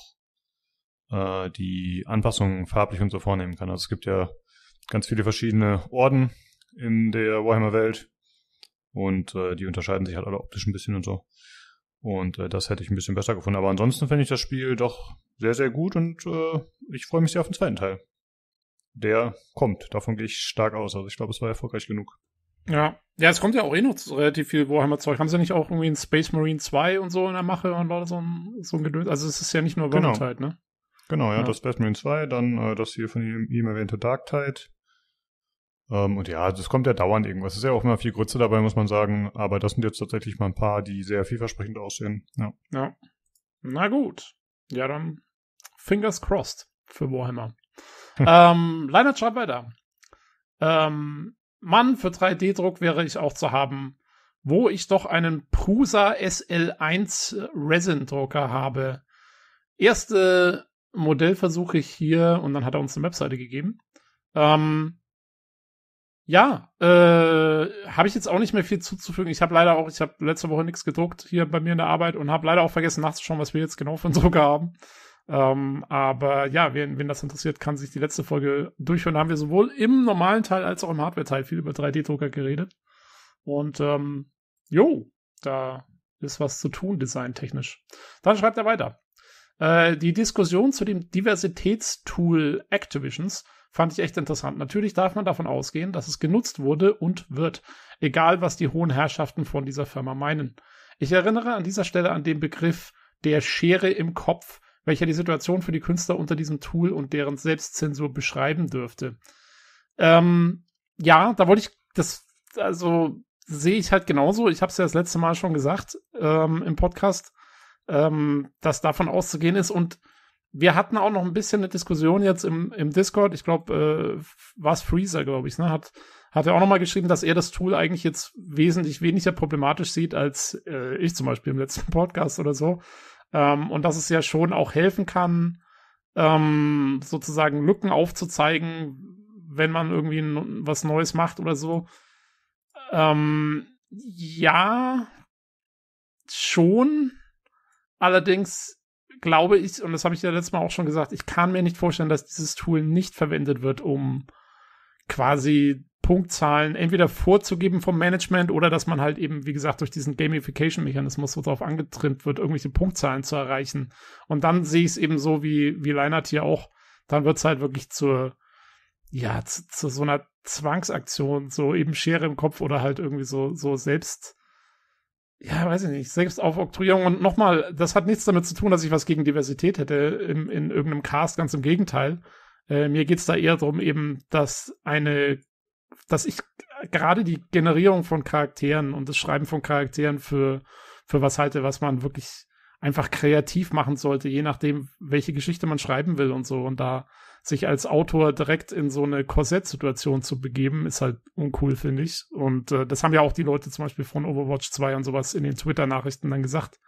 äh, die Anpassungen farblich und so vornehmen kann. Also es gibt ja ganz viele verschiedene Orden in der Warhammer Welt und äh, die unterscheiden sich halt alle optisch ein bisschen und so. Und äh, das hätte ich ein bisschen besser gefunden. Aber ansonsten finde ich das Spiel doch sehr, sehr gut und äh, ich freue mich sehr auf den zweiten Teil. Der kommt. Davon gehe ich stark aus. Also ich glaube, es war erfolgreich genug. Ja. Ja, es kommt ja auch eh noch relativ viel Warhammer-Zeug. Haben sie ja nicht auch irgendwie ein Space Marine 2 und so in der Mache und Leute so ein, so ein Gedöns? Also es ist ja nicht nur Warhammer-Tide, genau. ne? Genau, ja, ja, das Space Marine 2, dann äh, das hier von ihm, ihm erwähnte Dark Tide, ähm, und ja, das kommt ja dauernd irgendwas. Es ist ja auch immer viel Grütze dabei, muss man sagen. Aber das sind jetzt tatsächlich mal ein paar, die sehr vielversprechend aussehen. Ja. ja. Na gut. Ja, dann fingers crossed für Warhammer. (laughs) ähm, Leiner schaut weiter. Ähm, Mann, für 3D-Druck wäre ich auch zu haben, wo ich doch einen Prusa SL1 Resin-Drucker habe. Erste Modellversuche hier, und dann hat er uns eine Webseite gegeben. Ähm, ja, äh, habe ich jetzt auch nicht mehr viel zuzufügen. Ich habe leider auch, ich habe letzte Woche nichts gedruckt hier bei mir in der Arbeit und habe leider auch vergessen nachzuschauen, was wir jetzt genau von (laughs) Drucker haben. Ähm, aber ja, wen, wen das interessiert, kann sich die letzte Folge durchhören. Da haben wir sowohl im normalen Teil als auch im Hardware-Teil viel über 3D-Drucker geredet. Und ähm, jo, da ist was zu tun, designtechnisch. Dann schreibt er weiter. Äh, die Diskussion zu dem Diversitätstool Activisions Fand ich echt interessant. Natürlich darf man davon ausgehen, dass es genutzt wurde und wird, egal was die hohen Herrschaften von dieser Firma meinen. Ich erinnere an dieser Stelle an den Begriff der Schere im Kopf, welcher die Situation für die Künstler unter diesem Tool und deren Selbstzensur beschreiben dürfte. Ähm, ja, da wollte ich das, also sehe ich halt genauso. Ich habe es ja das letzte Mal schon gesagt ähm, im Podcast, ähm, dass davon auszugehen ist und wir hatten auch noch ein bisschen eine Diskussion jetzt im, im Discord. Ich glaube, äh, was Freezer, glaube ich, ne? Hat, hat er auch nochmal geschrieben, dass er das Tool eigentlich jetzt wesentlich weniger problematisch sieht als äh, ich zum Beispiel im letzten (laughs) Podcast oder so. Ähm, und dass es ja schon auch helfen kann, ähm, sozusagen Lücken aufzuzeigen, wenn man irgendwie was Neues macht oder so. Ähm, ja, schon. Allerdings glaube ich, und das habe ich ja letztes Mal auch schon gesagt, ich kann mir nicht vorstellen, dass dieses Tool nicht verwendet wird, um quasi Punktzahlen entweder vorzugeben vom Management oder dass man halt eben, wie gesagt, durch diesen Gamification-Mechanismus so drauf angetrimmt wird, irgendwelche Punktzahlen zu erreichen. Und dann sehe ich es eben so, wie, wie Leinert hier auch, dann wird es halt wirklich zur, ja, zu, zu so einer Zwangsaktion, so eben Schere im Kopf oder halt irgendwie so, so selbst ja, weiß ich nicht, Selbstaufoktroyierung und nochmal, das hat nichts damit zu tun, dass ich was gegen Diversität hätte im, in irgendeinem Cast, ganz im Gegenteil. Äh, mir geht's da eher darum, eben, dass eine, dass ich gerade die Generierung von Charakteren und das Schreiben von Charakteren für, für was halte, was man wirklich einfach kreativ machen sollte, je nachdem, welche Geschichte man schreiben will und so. Und da sich als Autor direkt in so eine Korsett-Situation zu begeben, ist halt uncool, finde ich. Und äh, das haben ja auch die Leute zum Beispiel von Overwatch 2 und sowas in den Twitter-Nachrichten dann gesagt.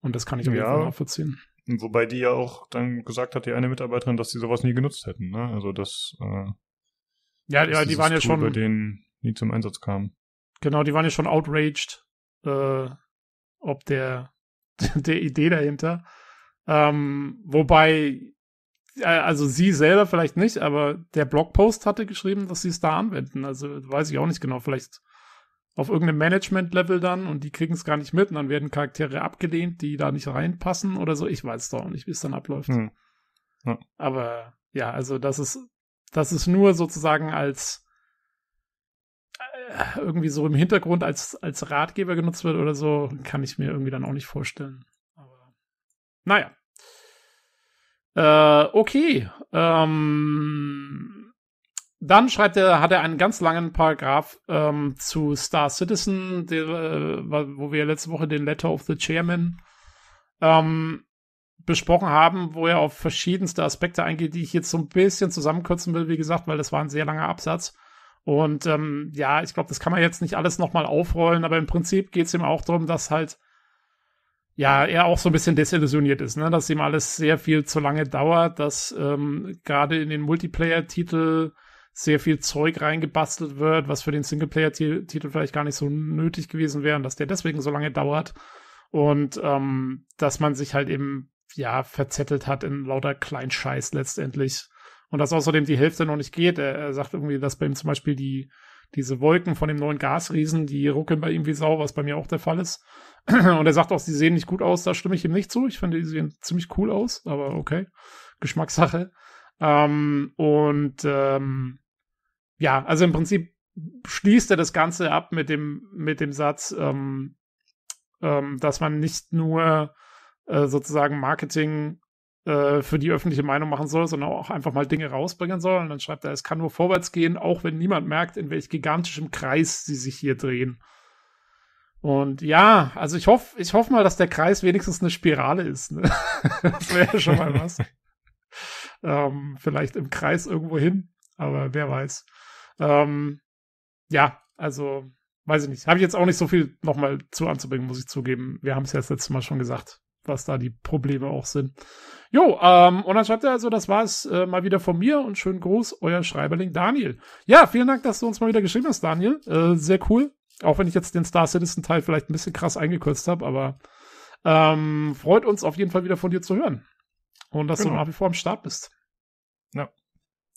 Und das kann ich auch ja. nachvollziehen. Wobei die ja auch dann gesagt hat, die eine Mitarbeiterin, dass sie sowas nie genutzt hätten. Ne? Also das. Äh, ja, ja, die waren ja Tool schon. Bei denen nie zum Einsatz kam. Genau, die waren ja schon outraged, äh, ob der (laughs) der Idee dahinter. Ähm, wobei also sie selber vielleicht nicht, aber der Blogpost hatte geschrieben, dass sie es da anwenden. Also weiß ich auch nicht genau. Vielleicht auf irgendeinem Management-Level dann und die kriegen es gar nicht mit und dann werden Charaktere abgelehnt, die da nicht reinpassen oder so. Ich weiß doch nicht, wie es dann abläuft. Hm. Ja. Aber ja, also das ist, das ist nur sozusagen als äh, irgendwie so im Hintergrund als, als Ratgeber genutzt wird oder so, kann ich mir irgendwie dann auch nicht vorstellen. Aber naja, äh, okay. Ähm, dann schreibt er, hat er einen ganz langen Paragraph ähm, zu Star Citizen, der, äh, wo wir letzte Woche den Letter of the Chairman ähm, besprochen haben, wo er auf verschiedenste Aspekte eingeht, die ich jetzt so ein bisschen zusammenkürzen will, wie gesagt, weil das war ein sehr langer Absatz. Und ähm, ja, ich glaube, das kann man jetzt nicht alles nochmal aufrollen, aber im Prinzip geht es ihm auch darum, dass halt ja, er auch so ein bisschen desillusioniert ist, ne? dass ihm alles sehr viel zu lange dauert, dass ähm, gerade in den Multiplayer-Titel sehr viel Zeug reingebastelt wird, was für den Singleplayer-Titel vielleicht gar nicht so nötig gewesen wäre und dass der deswegen so lange dauert und ähm, dass man sich halt eben ja verzettelt hat in lauter Kleinscheiß letztendlich und dass außerdem die Hälfte noch nicht geht. Er, er sagt irgendwie, dass bei ihm zum Beispiel die diese Wolken von dem neuen Gasriesen, die ruckeln bei ihm wie Sau, was bei mir auch der Fall ist. (clears throat) Und er sagt auch, sie sehen nicht gut aus, da stimme ich ihm nicht zu. Ich finde, die sehen ziemlich cool aus, aber okay. Geschmackssache. Ähm, und ähm, ja, also im Prinzip schließt er das Ganze ab mit dem, mit dem Satz, ähm, ähm dass man nicht nur äh, sozusagen Marketing äh, für die öffentliche Meinung machen soll, sondern auch einfach mal Dinge rausbringen soll. Und dann schreibt er, es kann nur vorwärts gehen, auch wenn niemand merkt, in welch gigantischem Kreis sie sich hier drehen. Und ja, also ich hoffe, ich hoffe mal, dass der Kreis wenigstens eine Spirale ist. Ne? (laughs) das wäre schon mal was. ähm, vielleicht im Kreis irgendwo hin, aber wer weiß. Ähm, ja, also weiß ich nicht. Habe ich jetzt auch nicht so viel nochmal zu anzubringen, muss ich zugeben. Wir haben es ja das letzte Mal schon gesagt was da die Probleme auch sind. Jo, ähm, und dann schreibt er also, das war es äh, mal wieder von mir und schönen Gruß, euer Schreiberling Daniel. Ja, vielen Dank, dass du uns mal wieder geschrieben hast, Daniel. Äh, sehr cool. Auch wenn ich jetzt den Star Citizen Teil vielleicht ein bisschen krass eingekürzt habe, aber ähm, freut uns auf jeden Fall wieder von dir zu hören. Und dass genau. du nach wie vor am Start bist. Ja.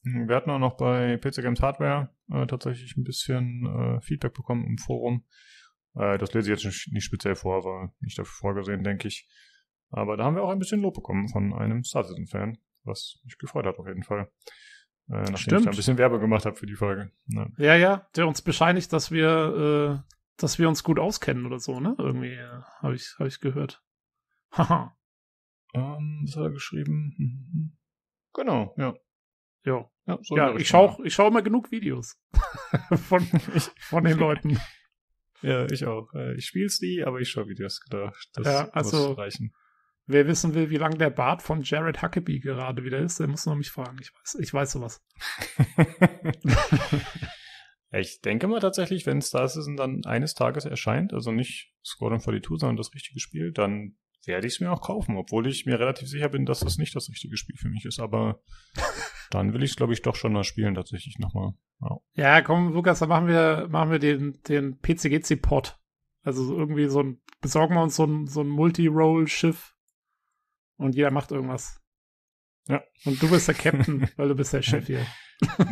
Wir hatten auch noch bei PC Games Hardware äh, tatsächlich ein bisschen äh, Feedback bekommen im Forum. Äh, das lese ich jetzt nicht, speziell vor, war nicht dafür vorgesehen, denke ich. Aber da haben wir auch ein bisschen Lob bekommen von einem Citizen-Fan, was mich gefreut hat auf jeden Fall. Äh, nachdem Stimmt. ich da ein bisschen Werbe gemacht habe für die Folge. Ja. ja, ja, der uns bescheinigt, dass wir, äh, dass wir uns gut auskennen oder so, ne? Irgendwie äh, habe ich, hab ich gehört. Haha. ähm, was hat er geschrieben? Hm, hm, hm. Genau, ja. Jo. Ja, so ja ich schaue ich schau immer genug Videos (laughs) von, (laughs) von den Leuten. Ja, ich auch. Äh, ich spiel's nie, aber ich schaue Videos, Das ja, also, muss reichen. Wer wissen will, wie lang der Bart von Jared Huckabee gerade wieder ist, der muss noch mich fragen. Ich weiß, ich weiß sowas. (laughs) ich denke mal tatsächlich, wenn Star Citizen dann eines Tages erscheint, also nicht Squadron 42, sondern das richtige Spiel, dann werde ich es mir auch kaufen, obwohl ich mir relativ sicher bin, dass das nicht das richtige Spiel für mich ist. Aber (laughs) dann will ich es, glaube ich, doch schon mal spielen, tatsächlich nochmal. Ja. ja, komm, Lukas, dann machen wir, machen wir den, den PCGC-Pod. Also irgendwie so ein, besorgen wir uns so ein, so ein Multi-Roll-Schiff und jeder macht irgendwas. Ja. Und du bist der Captain, (laughs) weil du bist der Chef hier.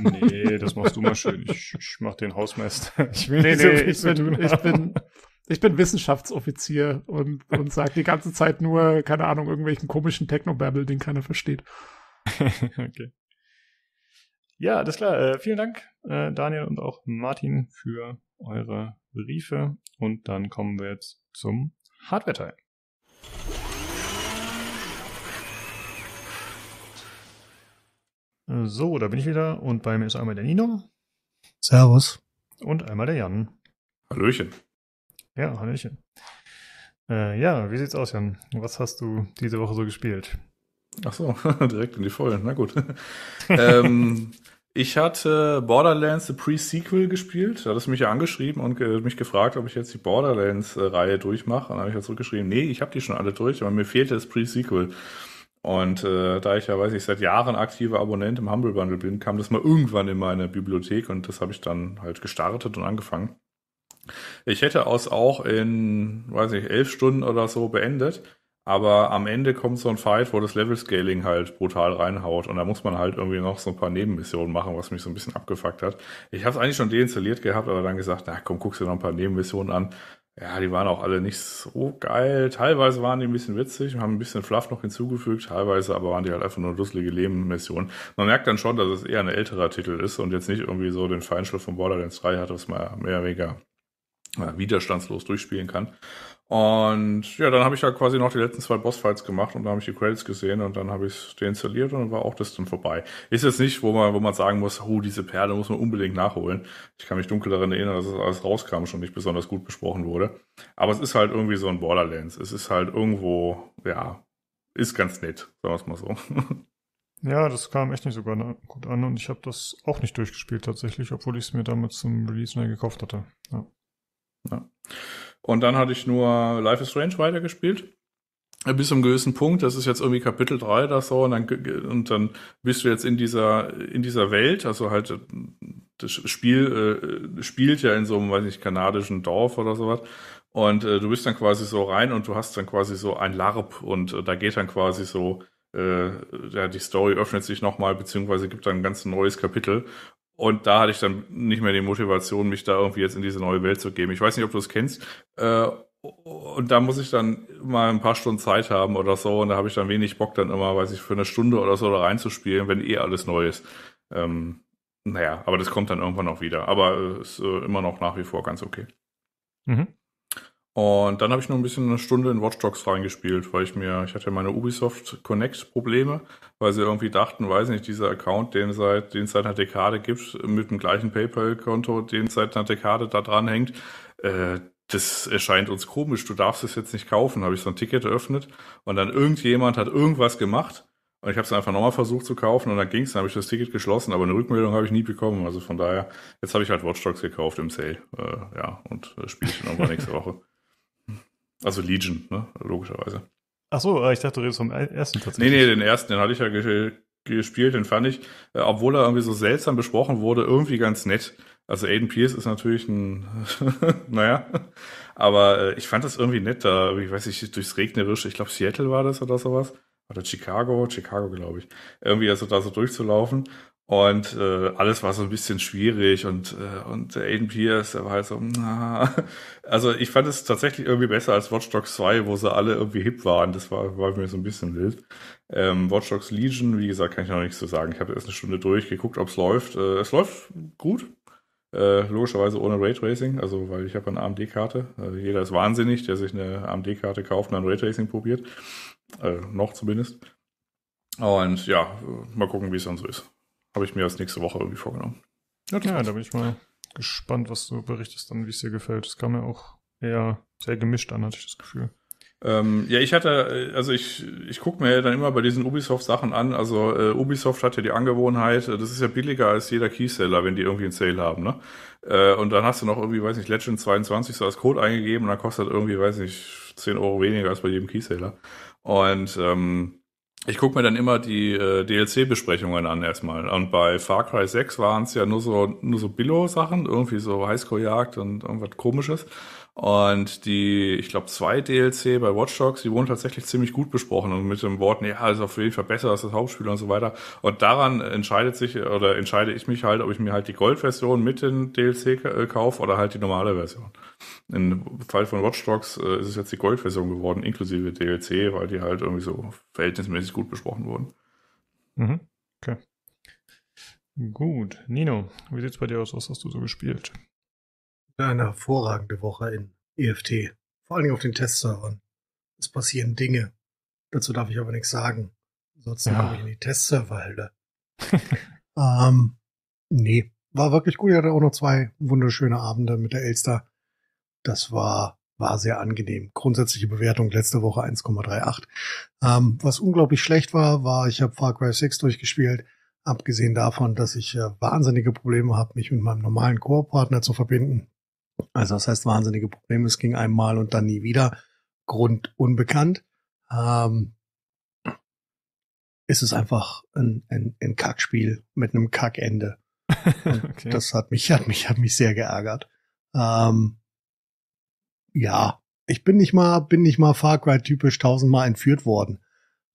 Nee, das machst du mal schön. Ich, ich mach den Hausmeister. (laughs) Ich will nee, nicht so ich, bin, ich, bin, ich bin Wissenschaftsoffizier und, und sag die ganze Zeit nur, keine Ahnung, irgendwelchen komischen Technobabble, den keiner versteht. (laughs) okay. Ja, das klar. Äh, vielen Dank, äh, Daniel und auch Martin, für eure Briefe. Und dann kommen wir jetzt zum Hardware-Teil. So, da bin ich wieder und bei mir ist einmal der Nino. Servus. Und einmal der Jan. Hallöchen. Ja, Hallöchen. Äh, ja, wie sieht's aus, Jan? Was hast du diese Woche so gespielt? Ach so, (laughs) direkt in die Folge. Na gut. (laughs) ähm, ich hatte Borderlands The Pre-Sequel gespielt. Da hat es mich ja angeschrieben und ge mich gefragt, ob ich jetzt die Borderlands-Reihe durchmache. Und dann habe ich ja halt zurückgeschrieben, nee, ich habe die schon alle durch, aber mir fehlte das Pre-Sequel. Und äh, da ich ja, weiß ich, seit Jahren aktiver Abonnent im Humble Bundle bin, kam das mal irgendwann in meine Bibliothek und das habe ich dann halt gestartet und angefangen. Ich hätte aus auch in, weiß ich, elf Stunden oder so beendet, aber am Ende kommt so ein Fight, wo das Level Scaling halt brutal reinhaut und da muss man halt irgendwie noch so ein paar Nebenmissionen machen, was mich so ein bisschen abgefuckt hat. Ich habe es eigentlich schon deinstalliert gehabt, aber dann gesagt, na komm, guckst dir noch ein paar Nebenmissionen an. Ja, die waren auch alle nicht so geil. Teilweise waren die ein bisschen witzig und haben ein bisschen Fluff noch hinzugefügt, teilweise aber waren die halt einfach nur lustige Lebenmissionen. Man merkt dann schon, dass es eher ein älterer Titel ist und jetzt nicht irgendwie so den Feinschliff von Borderlands 3 hat, was man mehr oder weniger widerstandslos durchspielen kann, und ja, dann habe ich ja halt quasi noch die letzten zwei Bossfights gemacht und da habe ich die Credits gesehen und dann habe ich deinstalliert und dann war auch das dann vorbei. Ist jetzt nicht, wo man, wo man sagen muss, oh, diese Perle muss man unbedingt nachholen. Ich kann mich dunkel daran erinnern, dass es alles rauskam, schon nicht besonders gut besprochen wurde. Aber es ist halt irgendwie so ein Borderlands. Es ist halt irgendwo, ja, ist ganz nett, sagen wir es mal so. (laughs) Ja, das kam echt nicht so gut an und ich habe das auch nicht durchgespielt tatsächlich, obwohl ich es mir damit zum Release neu gekauft hatte. Ja. ja. Und dann hatte ich nur Life is Strange weitergespielt. Äh, bis zum gewissen Punkt, das ist jetzt irgendwie Kapitel 3 oder so, und dann, und dann bist du jetzt in dieser, in dieser Welt, also halt, äh, das Spiel äh, spielt ja in so einem, weiß nicht, kanadischen Dorf oder sowas. Und äh, du bist dann quasi so rein und du hast dann quasi so ein LARP und äh, da geht dann quasi so, äh, ja, die Story öffnet sich nochmal, beziehungsweise gibt dann ein ganz neues Kapitel. Und da hatte ich dann nicht mehr die Motivation, mich da irgendwie jetzt in diese neue Welt zu geben. Ich weiß nicht, ob du es kennst. Äh, und da muss ich dann mal ein paar Stunden Zeit haben oder so. Und da habe ich dann wenig Bock, dann immer, weiß ich, für eine Stunde oder so da reinzuspielen, wenn eh alles neu ist. Ähm, naja, aber das kommt dann irgendwann auch wieder. Aber ist äh, immer noch nach wie vor ganz okay. Mhm. Und dann habe ich nur ein bisschen eine Stunde in Watch Dogs reingespielt, weil ich mir, ich hatte meine Ubisoft Connect Probleme, weil sie irgendwie dachten, weiß nicht, dieser Account, den seit, den seit einer Dekade gibt, mit dem gleichen PayPal-Konto, den seit einer Dekade da dran hängt, äh, das erscheint uns komisch, du darfst es jetzt nicht kaufen. Habe ich so ein Ticket eröffnet und dann irgendjemand hat irgendwas gemacht und ich habe es einfach nochmal versucht zu kaufen und dann ging's, dann habe ich das Ticket geschlossen, aber eine Rückmeldung habe ich nie bekommen. Also von daher, jetzt habe ich halt Watch Dogs gekauft im Sale. Äh, ja, und äh, spiele ich dann irgendwann nächste Woche. Also Legion, ne? logischerweise. Ach so, äh, ich dachte, du redest vom e- ersten tatsächlich. Nee, nee, den ersten, den hatte ich ja ge gespielt, den fand ich, äh, obwohl er irgendwie so seltsam besprochen wurde, irgendwie ganz nett. Also Aiden Pierce ist natürlich ein, (laughs) naja, aber äh, ich fand das irgendwie nett, da, wie weiß ich, durchs Regnerische, ich glaube Seattle war das oder sowas, oder Chicago, Chicago glaube ich, irgendwie also da so durchzulaufen und äh, alles war so ein bisschen schwierig und, äh, und der Aiden Pierce, der war halt so, na. (laughs) Also ich fand es tatsächlich irgendwie besser als Watch Dogs 2, wo sie alle irgendwie hip waren. Das war, war mir so ein bisschen wild. Ähm, Watch Dogs Legion, wie gesagt, kann ich noch nichts zu sagen. Ich habe erst eine Stunde durchgeguckt, ob es läuft. Äh, es läuft gut. Äh, logischerweise ohne Raytracing, also weil ich habe eine AMD-Karte. Äh, jeder ist wahnsinnig, der sich eine AMD-Karte kauft und dann Raytracing probiert. Äh, noch zumindest. Und ja, mal gucken, wie es dann so ist. Habe ich mir das nächste Woche irgendwie vorgenommen. Ja, ja da bin ich mal gespannt, was du berichtest dann, wie es dir gefällt. Es kam mir auch eher sehr gemischt an, hatte ich das Gefühl. Ähm, ja, ich hatte, äh, also ich, ich gucke mir ja dann immer bei diesen Ubisoft-Sachen an. Also äh, Ubisoft hat ja die Angewohnheit, äh, das ist ja billiger als jeder Keyseller, wenn die irgendwie einen Sale haben, ne? Äh, und dann hast du noch irgendwie, weiß nicht, Legend 22 so als Code eingegeben und dann kostet irgendwie, weiß nicht, 10 Euro weniger als bei jedem Keyseller. Und ähm, ich gucke mir dann immer die äh, DLC-Besprechungen an erstmal. Und bei Far Cry 6 waren es ja nur so, nur so Billo-Sachen, irgendwie so Highscore-Jagd und irgendwas komisches. Und die, ich glaube, zwei DLC bei Watch Dogs, die wurden tatsächlich ziemlich gut besprochen und mit dem Wort, ja, ist auf jeden Fall besser als das Hauptspiel und so weiter. Und daran entscheidet sich oder entscheide ich mich halt, ob ich mir halt die Gold-Version mit den DLC äh, kaufe oder halt die normale Version. Im Fall von Watch Dogs äh, ist es jetzt die Gold-Version geworden, inklusive DLC, weil die halt irgendwie so verhältnismäßig gut besprochen wurden. Mhm. Okay. Gut. Nino, wie sieht's bei dir aus? Was hast du so gespielt? eine hervorragende Woche in EFT. Vor allem auf den Testservern. Es passieren Dinge. Dazu darf ich aber nichts sagen. Sonst ja. komme ich in die Testserverhölle. (laughs) ähm, nee, war wirklich gut. Ich hatte auch noch zwei wunderschöne Abende mit der Elster. Das war, war sehr angenehm. Grundsätzliche Bewertung letzte Woche 1,38. Ähm, was unglaublich schlecht war, war, ich habe Far Cry 6 durchgespielt. Abgesehen davon, dass ich äh, wahnsinnige Probleme habe, mich mit meinem normalen Koop-Partner zu verbinden. Also das heißt, wahnsinnige Probleme, es ging einmal und dann nie wieder. Grund unbekannt. Ähm, ist es einfach ein, ein, ein Kackspiel mit einem Kackende. (laughs) okay. Das hat mich, hat mich, hat mich sehr geärgert. Ähm, ja, ich bin nicht mal, bin nicht mal Far Cry typisch tausendmal entführt worden.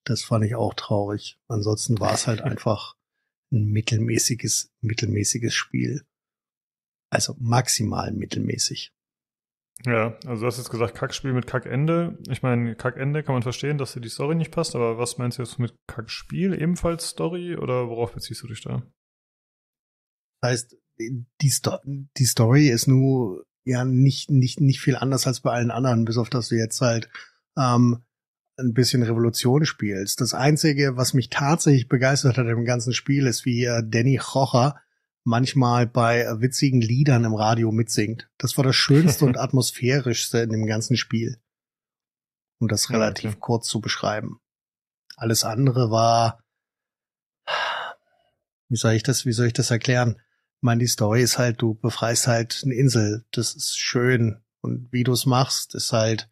Das fand ich auch traurig. Ansonsten war es halt (laughs) einfach ein mittelmäßiges, mittelmäßiges Spiel. Also maximal mittelmäßig. Ja, also du hast jetzt gesagt Kackspiel mit Kackende. Ich meine, Kackende kann man verstehen, dass dir die Story nicht passt, aber was meinst du jetzt mit Kackspiel? Ebenfalls Story oder worauf beziehst du dich da? Das heißt, die, Sto die Story ist nur ja nicht, nicht, nicht viel anders als bei allen anderen, bis auf dass du jetzt halt ähm, ein bisschen Revolution spielst. Das Einzige, was mich tatsächlich begeistert hat im ganzen Spiel, ist wie äh, Danny Hocher, manchmal bei äh, witzigen Liedern im Radio mitsingt. Das war das Schönste und (laughs) Atmosphärischste in dem ganzen Spiel. Um das relativ ja, kurz zu beschreiben. Alles andere war, wie soll ich das, wie soll ich das erklären? Ich meine, die Story ist halt, du befreist halt eine Insel. Das ist schön. Und wie du es machst, ist halt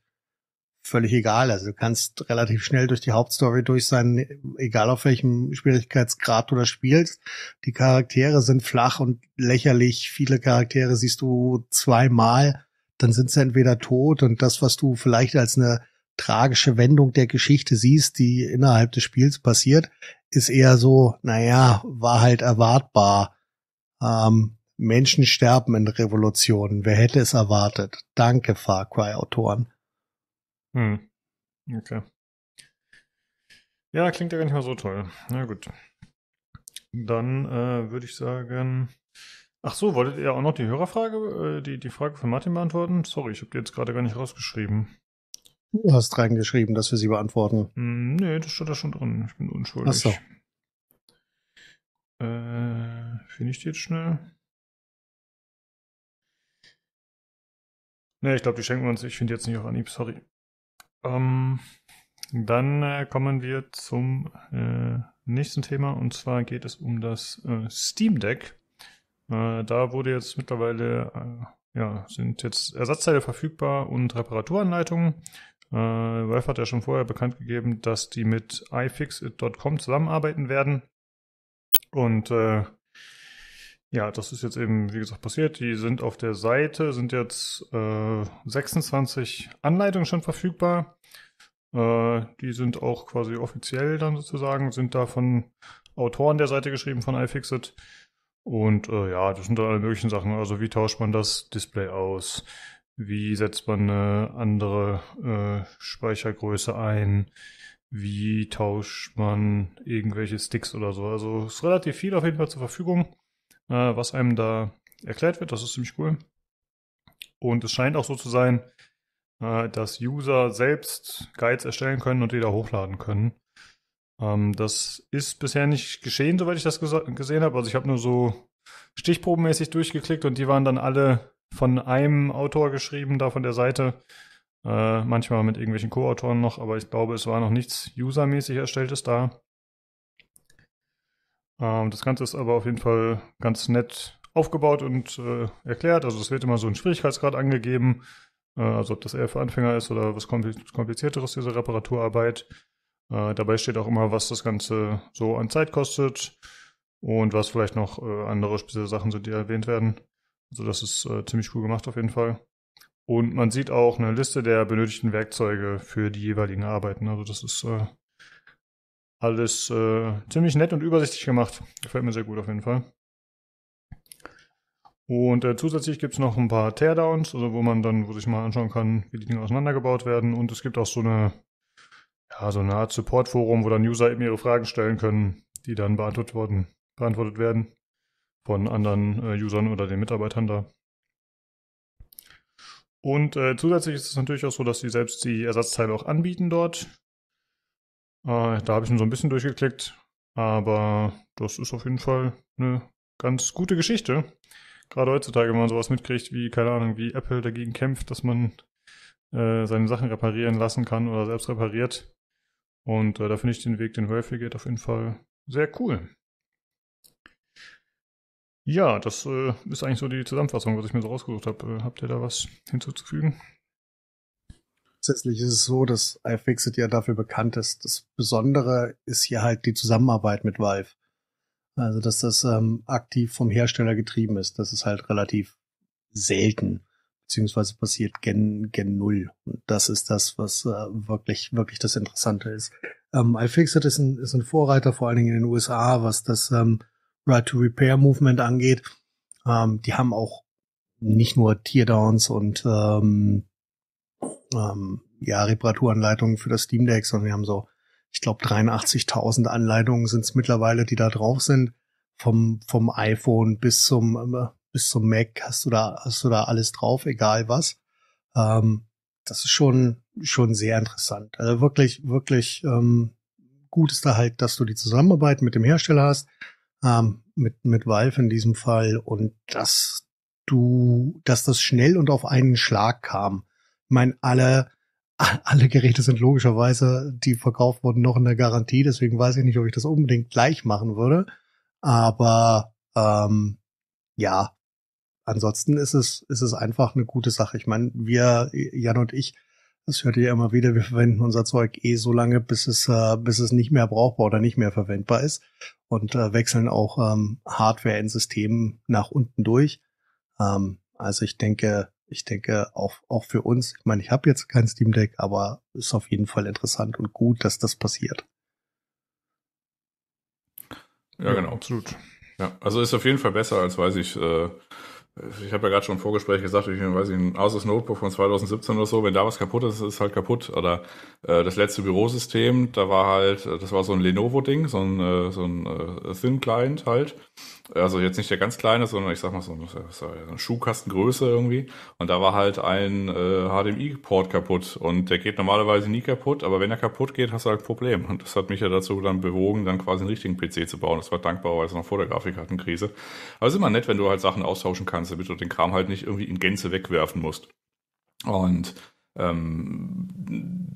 völlig egal. Also du kannst relativ schnell durch die Hauptstory durch sein, egal auf welchem Schwierigkeitsgrad du das spielst. Die Charaktere sind flach und lächerlich. Viele Charaktere siehst du zweimal, dann sind sie entweder tot und das, was du vielleicht als eine tragische Wendung der Geschichte siehst, die innerhalb des Spiels passiert, ist eher so, naja, war halt erwartbar. Ähm, Menschen sterben in Revolutionen. Wer hätte es erwartet? Danke, Far Cry-Autoren. Hm. Okay. Ja, klingt ja gar nicht mal so toll. Na gut. Dann äh, würde ich sagen. Ach so, wolltet ihr auch noch die Hörerfrage, äh, die, die Frage von Martin beantworten? Sorry, ich habe die jetzt gerade gar nicht rausgeschrieben. Du hast reingeschrieben, dass wir sie beantworten. Hm, nee, das steht da schon drin. Ich bin unschuldig. Ach so. Äh, Finde ich die jetzt schnell? Ne, ich glaube, die schenken wir uns. Ich finde jetzt nicht auf Anhieb, sorry. Ähm, dann äh, kommen wir zum äh, nächsten Thema und zwar geht es um das äh, Steam Deck. Äh, da wurde jetzt mittlerweile, äh, ja, sind jetzt Ersatzteile verfügbar und Reparaturanleitungen. Äh, Valve hat ja schon vorher bekannt gegeben, dass die mit iFixit.com zusammenarbeiten werden. Und äh, ja, das ist jetzt eben, wie gesagt, passiert. Die sind auf der Seite, sind jetzt äh, 26 Anleitungen schon verfügbar. Äh, die sind auch quasi offiziell dann sozusagen, sind da von Autoren der Seite geschrieben, von iFixit. Und äh, ja, das sind dann alle möglichen Sachen. Also wie tauscht man das Display aus? Wie setzt man eine andere äh, Speichergröße ein? Wie tauscht man irgendwelche Sticks oder so? Also ist relativ viel auf jeden Fall zur Verfügung äh, was einem da erklärt wird. Das ist ziemlich cool. Und es scheint auch so zu sein, äh, dass User selbst Guides erstellen können und die da hochladen können. Ähm, das ist bisher nicht geschehen, soweit ich das gesehen habe. Also ich habe nur so stichprobenmäßig durchgeklickt und die waren dann alle von einem Autor geschrieben, da von der Seite. Äh, manchmal mit irgendwelchen Co-Autoren noch, aber ich glaube, es war noch nichts usermäßig erstelltes da. Ähm, das Ganze ist aber auf jeden Fall ganz nett aufgebaut und äh, erklärt. Also es wird immer so ein Schwierigkeitsgrad angegeben. Äh, also ob das eher für Anfänger ist oder was komplizierteres, diese Reparaturarbeit. Äh, dabei steht auch immer, was das Ganze so an Zeit kostet und was vielleicht noch äh, andere spezielle Sachen sind, die erwähnt werden. Also das ist äh, ziemlich cool gemacht auf jeden Fall. Und man sieht auch eine Liste der benötigten Werkzeuge für die jeweiligen Arbeiten. Also das ist äh, alles äh, ziemlich nett und übersichtlich gemacht. Gefällt mir sehr gut auf jeden Fall. Und äh, zusätzlich gibt es noch ein paar Teardowns, also wo man dann, wo sich mal anschauen kann, wie die Dinge auseinandergebaut werden. Und es gibt auch so eine, ja, so eine Art Support-Forum, wo dann User eben ihre Fragen stellen können, die dann beantwortet, worden, beantwortet werden von anderen äh, Usern oder den Mitarbeitern da. Und äh, zusätzlich ist es natürlich auch so, dass sie selbst die Ersatzteile auch anbieten dort. Äh, da habe ich mir so ein bisschen durchgeklickt, aber das ist auf jeden Fall eine ganz gute Geschichte. Gerade heutzutage, wenn man sowas mitkriegt, wie, keine Ahnung, wie Apple dagegen kämpft, dass man äh, seine Sachen reparieren lassen kann oder selbst repariert. Und äh, da finde ich den Weg, den Wayfair geht, auf jeden Fall sehr cool. Ja, das äh, ist eigentlich so die Zusammenfassung, was ich mir so rausgesucht habe. Äh, habt ihr da was hinzuzufügen? grundsätzlich ist es so, dass iFixit ja dafür bekannt ist. Das Besondere ist hier halt die Zusammenarbeit mit Valve. Also, dass das ähm, aktiv vom Hersteller getrieben ist. Das ist halt relativ selten, beziehungsweise passiert gen, gen Null. Und das ist das, was äh, wirklich, wirklich das Interessante ist. Ähm, iFixit ist ein, ist ein Vorreiter, vor allen Dingen in den USA, was das ähm, Right-to-Repair-Movement angeht. Ähm, die haben auch nicht nur Teardowns und ähm, ähm, ja, Reparaturanleitungen für das Steam Deck, sondern wir haben so, ich glaube, 83.000 Anleitungen sind es mittlerweile, die da drauf sind. Vom, vom iPhone bis zum, ähm, bis zum Mac hast du da, hast du da alles drauf, egal was. Ähm, das ist schon, schon sehr interessant. Also wirklich, wirklich ähm, gut ist da halt, dass du die Zusammenarbeit mit dem Hersteller hast, ähm, mit, mit Valve in diesem Fall und dass du, dass das schnell und auf einen Schlag kam meine, alle alle Geräte sind logischerweise, die verkauft wurden, noch in der Garantie. Deswegen weiß ich nicht, ob ich das unbedingt gleich machen würde. Aber ähm, ja, ansonsten ist es, ist es einfach eine gute Sache. Ich meine, wir, Jan und ich, das hört ihr ja immer wieder, wir verwenden unser Zeug eh so lange, bis es, äh, bis es nicht mehr brauchbar oder nicht mehr verwendbar ist und äh, wechseln auch ähm, Hardware in Systemen nach unten durch. Ähm, also ich denke, ich denke, auch, auch für uns, ich meine, ich habe jetzt kein Steam Deck, aber ist auf jeden Fall interessant und gut, dass das passiert. Ja, genau, absolut. Ja, also ist auf jeden Fall besser als, weiß ich, äh, ich habe ja gerade schon im Vorgespräch gesagt, ich weiß nicht, ein Asus Notebook von 2017 oder so, wenn da was kaputt ist, ist halt kaputt. Oder äh, das letzte Bürosystem, da war halt, äh, das war so ein Lenovo-Ding, so ein, äh, so ein äh, Thin-Client halt. Also jetzt nicht der ganz kleine, sondern ich sag mal so eine, so eine Schuhkastengröße irgendwie. Und da war halt ein äh, HDMI-Port kaputt. Und der geht normalerweise nie kaputt, aber wenn er kaputt geht, hast du halt ein Problem. Und das hat mich ja dazu dann bewogen, dann quasi einen richtigen PC zu bauen. Das war dankbarerweise noch vor der Grafikkartenkrise. Aber es ist immer nett, wenn du halt Sachen austauschen kannst kannst, damit du den Kram halt nicht irgendwie in Gänze wegwerfen musst. Und ähm,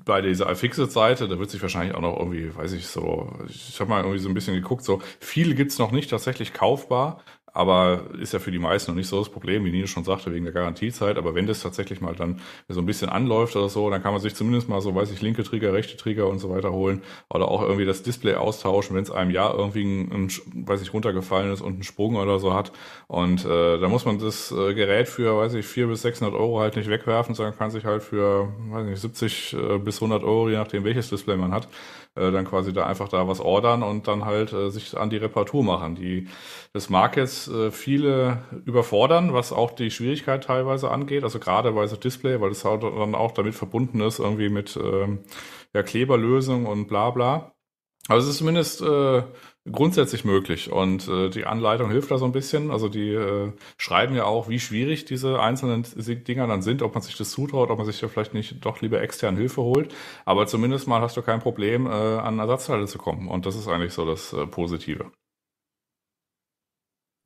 bei dieser iFixit-Seite, da wird sich wahrscheinlich auch noch irgendwie, weiß ich so, ich habe mal irgendwie so ein bisschen geguckt, so viel es noch nicht tatsächlich kaufbar, aber ist ja für die meisten noch nicht so das Problem, wie Nino schon sagte, wegen der Garantiezeit. Aber wenn das tatsächlich mal dann so ein bisschen anläuft oder so, dann kann man sich zumindest mal so, weiß ich, linke Trigger, rechte Trigger und so weiter holen. Oder auch irgendwie das Display austauschen, wenn es einem Jahr irgendwie, ein, ein, weiß ich, runtergefallen ist und einen Sprung oder so hat. Und äh, da muss man das äh, Gerät für, weiß ich, 400 bis 600 Euro halt nicht wegwerfen, sondern kann sich halt für, weiß ich, 70 äh, bis 100 Euro, je nachdem welches Display man hat, äh, dann quasi da einfach da was ordern und dann halt äh, sich an die Reparatur machen. Die, das mag jetzt äh, viele überfordern, was auch die Schwierigkeit teilweise angeht, also gerade bei so Display, weil das halt dann auch damit verbunden ist, irgendwie mit ähm, ja, Kleberlösung und bla bla. Also es ist zumindest äh, grundsätzlich möglich. Und äh, die Anleitung hilft da so ein bisschen. Also die äh, schreiben ja auch, wie schwierig diese einzelnen Dinger dann sind, ob man sich das zutraut, ob man sich da vielleicht nicht doch lieber extern Hilfe holt. Aber zumindest mal hast du kein Problem, äh, an Ersatzteile zu kommen. Und das ist eigentlich so das äh, Positive.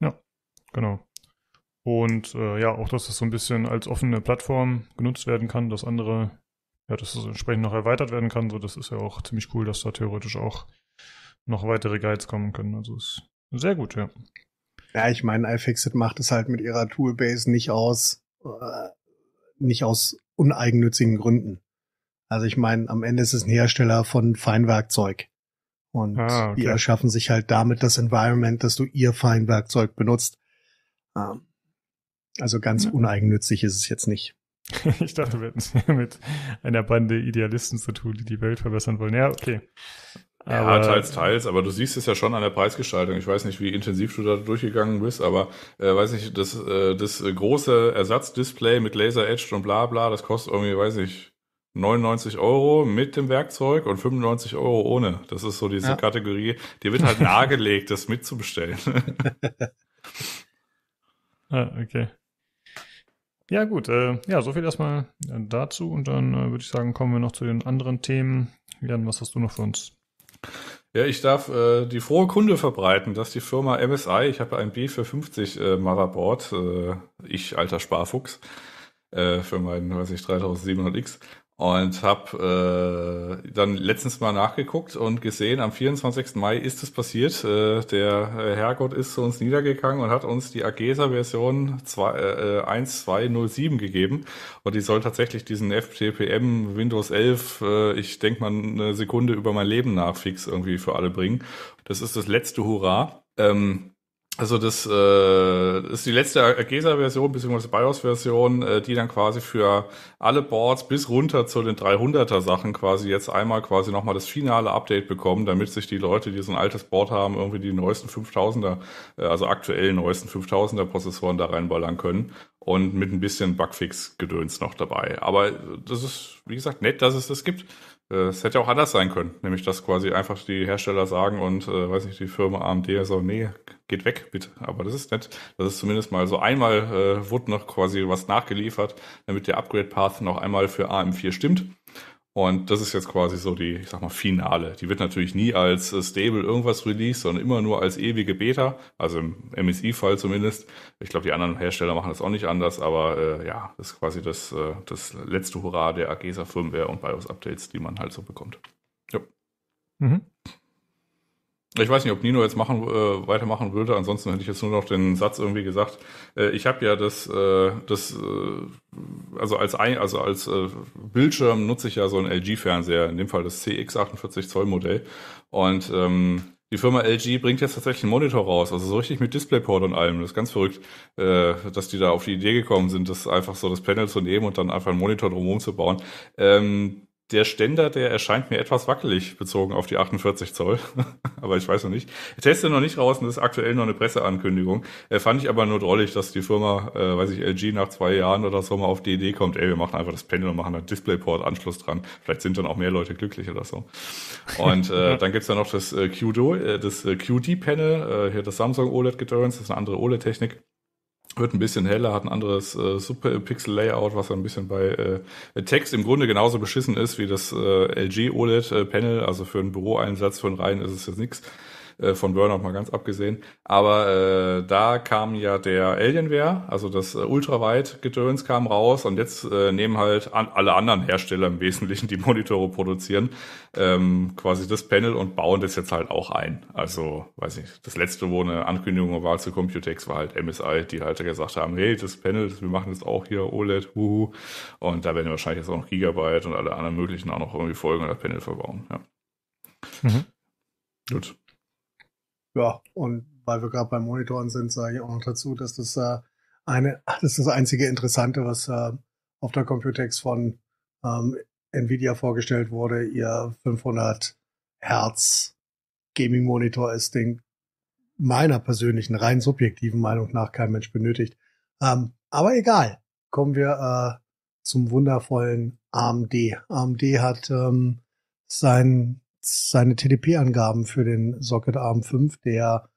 Ja, genau. Und äh, ja, auch, dass das so ein bisschen als offene Plattform genutzt werden kann, dass andere, ja, dass es entsprechend noch erweitert werden kann. So, das ist ja auch ziemlich cool, dass da theoretisch auch noch weitere Guides kommen können. Also ist sehr gut, ja. Ja, ich meine, iFixit macht es halt mit ihrer Toolbase nicht aus, äh, nicht aus uneigennützigen Gründen. Also ich meine, am Ende ist es ein Hersteller von Feinwerkzeug. Und ah, okay. die erschaffen sich halt damit das Environment, dass du ihr Feinwerkzeug benutzt. Ähm, also ganz ja. uneigennützig ist es jetzt nicht. (laughs) Ich dachte, wir hätten es mit einer Bande Idealisten zu tun, die die Welt verbessern wollen. Ja, okay. Aber ja, teils, teils, aber du siehst es ja schon an der Preisgestaltung. Ich weiß nicht, wie intensiv du da durchgegangen bist, aber äh, weiß nicht, das, äh, das große Ersatzdisplay mit Laser Edged und bla bla, das kostet irgendwie, weiß ich, 99 Euro mit dem Werkzeug und 95 Euro ohne. Das ist so diese ja. Kategorie. Dir wird halt (laughs) nahegelegt, das mitzubestellen. (laughs) ah, okay. Ja, gut. Äh, ja, so viel erstmal dazu. Und dann äh, würde ich sagen, kommen wir noch zu den anderen Themen. Jan, was hast du noch für uns? Ja, ich darf äh, die frohe Kunde verbreiten, dass die Firma MSI, ich habe ein B450 äh, Motherboard, äh, ich alter Sparfuchs, äh, für meinen, weiß ich, 3700X, und habe äh, dann letztens mal nachgeguckt und gesehen, am 24. Mai ist es passiert. Äh, der Herrgott ist zu uns niedergegangen und hat uns die Agesa-Version äh, 1207 gegeben. Und die soll tatsächlich diesen FTPM Windows 11, äh, ich denk mal eine Sekunde über mein Leben nach fix irgendwie für alle bringen. Das ist das letzte Hurra. Ähm, also das äh, ist die letzte AGESA-Version bzw. BIOS-Version, äh, die dann quasi für alle Boards bis runter zu den 300er Sachen quasi jetzt einmal quasi nochmal das finale Update bekommen, damit sich die Leute, die so ein altes Board haben, irgendwie die neuesten 5000er, äh, also aktuell neuesten 5000er Prozessoren da reinballern können und mit ein bisschen Bugfix-Gedöns noch dabei. Aber das ist, wie gesagt, nett, dass es das gibt äh, es hätte ja auch anders sein können, nämlich dass quasi einfach die Hersteller sagen und, äh, weiß nicht, die Firma AMD so, nee, geht weg, bitte. Aber das ist nett. Das ist zumindest mal so einmal äh, wurde noch quasi was nachgeliefert, damit der Upgrade-Path noch einmal für AM4 stimmt. Und das ist jetzt quasi so die, ich sag mal, Finale. Die wird natürlich nie als äh, Stable irgendwas released, sondern immer nur als ewige Beta, also im MSI-Fall zumindest. Ich glaube, die anderen Hersteller machen das auch nicht anders, aber äh, ja, das ist quasi das, äh, das letzte Hurra der AGESA-Firmware und BIOS-Updates, die man halt so bekommt. Ja. Mhm. Ich weiß nicht, ob Nino jetzt machen, äh, weitermachen würde. Ansonsten hätte ich jetzt nur noch den Satz irgendwie gesagt. Äh, ich habe ja das, äh, das äh, also als, ein, also als äh, Bildschirm nutze ich ja so einen LG-Fernseher, in dem Fall das CX48 Zoll Modell. Und ähm, die Firma LG bringt jetzt tatsächlich einen Monitor raus, also so richtig mit Displayport und allem. Das ist ganz verrückt, äh, dass die da auf die Idee gekommen sind, das einfach so das Panel zu nehmen und dann einfach einen Monitor drumherum zu bauen. Ähm, der Ständer, der erscheint mir etwas wackelig bezogen auf die 48 Zoll. (laughs) aber ich weiß noch nicht. Ich teste noch nicht raus und das ist aktuell noch eine Presseankündigung. Äh, fand ich aber nur drollig, dass die Firma, äh, weiß ich, LG nach zwei Jahren oder so mal auf die Idee kommt, ey, wir machen einfach das Panel und machen einen Displayport-Anschluss dran. Vielleicht sind dann auch mehr Leute glücklich oder so. Und äh, (laughs) dann gibt's ja noch das äh, QD, äh, äh, QD-Panel, äh, hier das Samsung OLED-Gedöns, das ist eine andere OLED-Technik wird ein bisschen heller, hat ein anderes äh, Super-Pixel-Layout, was ein bisschen bei äh, Text im Grunde genauso beschissen ist wie das äh, LG OLED-Panel. Äh, also für einen Büroeinsatz, für einen Reihen ist es jetzt nichts. Äh, von Burnout mal ganz abgesehen. Aber äh, da kam ja der Alienware, also das äh, Ultrawide-Gedöns kam raus und jetzt äh, nehmen halt an, alle anderen Hersteller im Wesentlichen, die (laughs) Monitore produzieren, ähm, quasi das Panel und bauen das jetzt halt auch ein. Also, weiß ich, das letzte, wo eine Ankündigung war zu Computex, war halt MSI, die halt gesagt haben, hey, das Panel, wir machen jetzt auch hier OLED, huhu. Und da werden wahrscheinlich jetzt auch noch Gigabyte und alle anderen möglichen auch noch irgendwie Folgen oder Panel verbauen. Ja. Mhm. Gut. Ja, und weil wir gerade bei Monitoren sind, sage ich auch noch dazu, dass das äh, eine, (laughs) das ist das einzige Interessante, was äh, auf der Computex von ähm, Nvidia vorgestellt wurde. Ihr 500 Hertz Gaming Monitor ist, den meiner persönlichen, rein subjektiven Meinung nach kein Mensch benötigt. Ähm, aber egal. Kommen wir äh, zum wundervollen AMD. AMD hat ähm, sein seine TDP-Angaben für den Socket ARM 5, der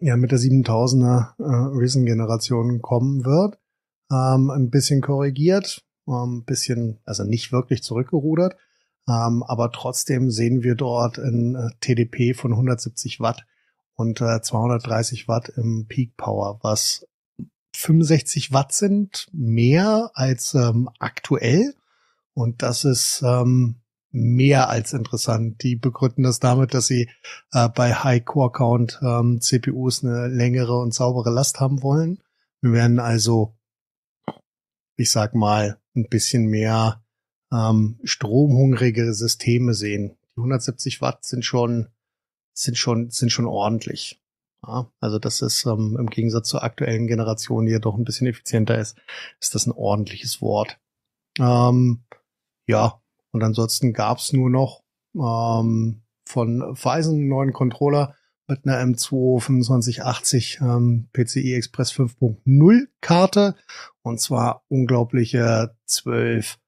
ja mit der 7000er äh, Risen-Generation kommen wird, ähm, ein bisschen korrigiert, ähm, ein bisschen, also nicht wirklich zurückgerudert, ähm, aber trotzdem sehen wir dort ein äh, TDP von 170 Watt und äh, 230 Watt im Peak Power, was 65 Watt sind, mehr als ähm, aktuell. Und das ist ähm, mehr als interessant. Die begründen das damit, dass sie äh, bei High Core Count ähm, CPUs eine längere und saubere Last haben wollen. Wir werden also, ich sag mal, ein bisschen mehr ähm, stromhungrige Systeme sehen. Die 170 Watt sind schon sind schon sind schon ordentlich. Ja, also das ist ähm, im Gegensatz zur aktuellen Generation, die ja doch ein bisschen effizienter ist, ist das ein ordentliches Wort. Ähm, ja, und ansonsten gab's nur noch ähm, von Pfizer einen neuen Controller mit einer M2 2580 ähm, PCI Express 5.0 Karte. Und zwar unglaubliche 12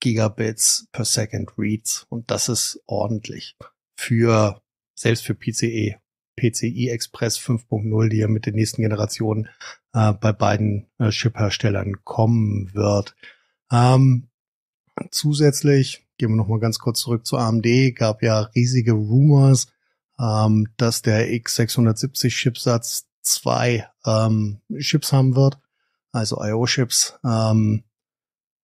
Gigabits per Second Reads. Und das ist ordentlich für, selbst für PCE. PCI Express 5.0, die ja mit den nächsten Generationen äh, bei beiden äh, Chip-Herstellern kommen wird. Ähm, zusätzlich gehen wir nochmal ganz kurz zurück zu AMD, gab ja riesige Rumors, ähm, dass der X670 Chipsatz zwei ähm, Chips haben wird, also IO-Chips. Ähm,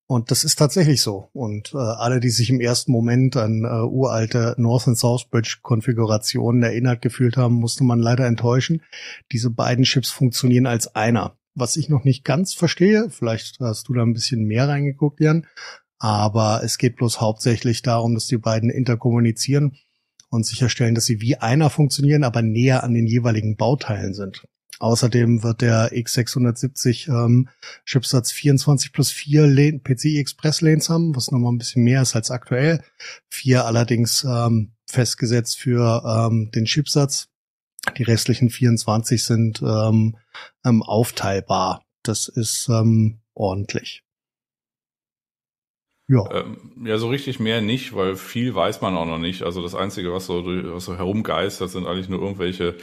und das ist tatsächlich so. Und äh, alle, die sich im ersten Moment an äh, uralte North- and Southbridge-Konfigurationen erinnert gefühlt haben, musste man leider enttäuschen. Diese beiden Chips funktionieren als einer. Was ich noch nicht ganz verstehe, vielleicht hast du da ein bisschen mehr reingeguckt, Jan, aber es geht bloß hauptsächlich darum, dass die beiden interkommunizieren und sicherstellen, dass sie wie einer funktionieren, aber näher an den jeweiligen Bauteilen sind. Außerdem wird der X670 ähm, Chipsatz 24 plus 4 PCI Express Lanes haben, was nochmal ein bisschen mehr ist als aktuell. Vier allerdings ähm, festgesetzt für ähm, den Chipsatz. Die restlichen 24 sind ähm, ähm, aufteilbar. Das ist ähm, ordentlich. Ja. Ähm, ja, so richtig mehr nicht, weil viel weiß man auch noch nicht. Also das Einzige, was so, was so herumgeistert, sind eigentlich nur irgendwelche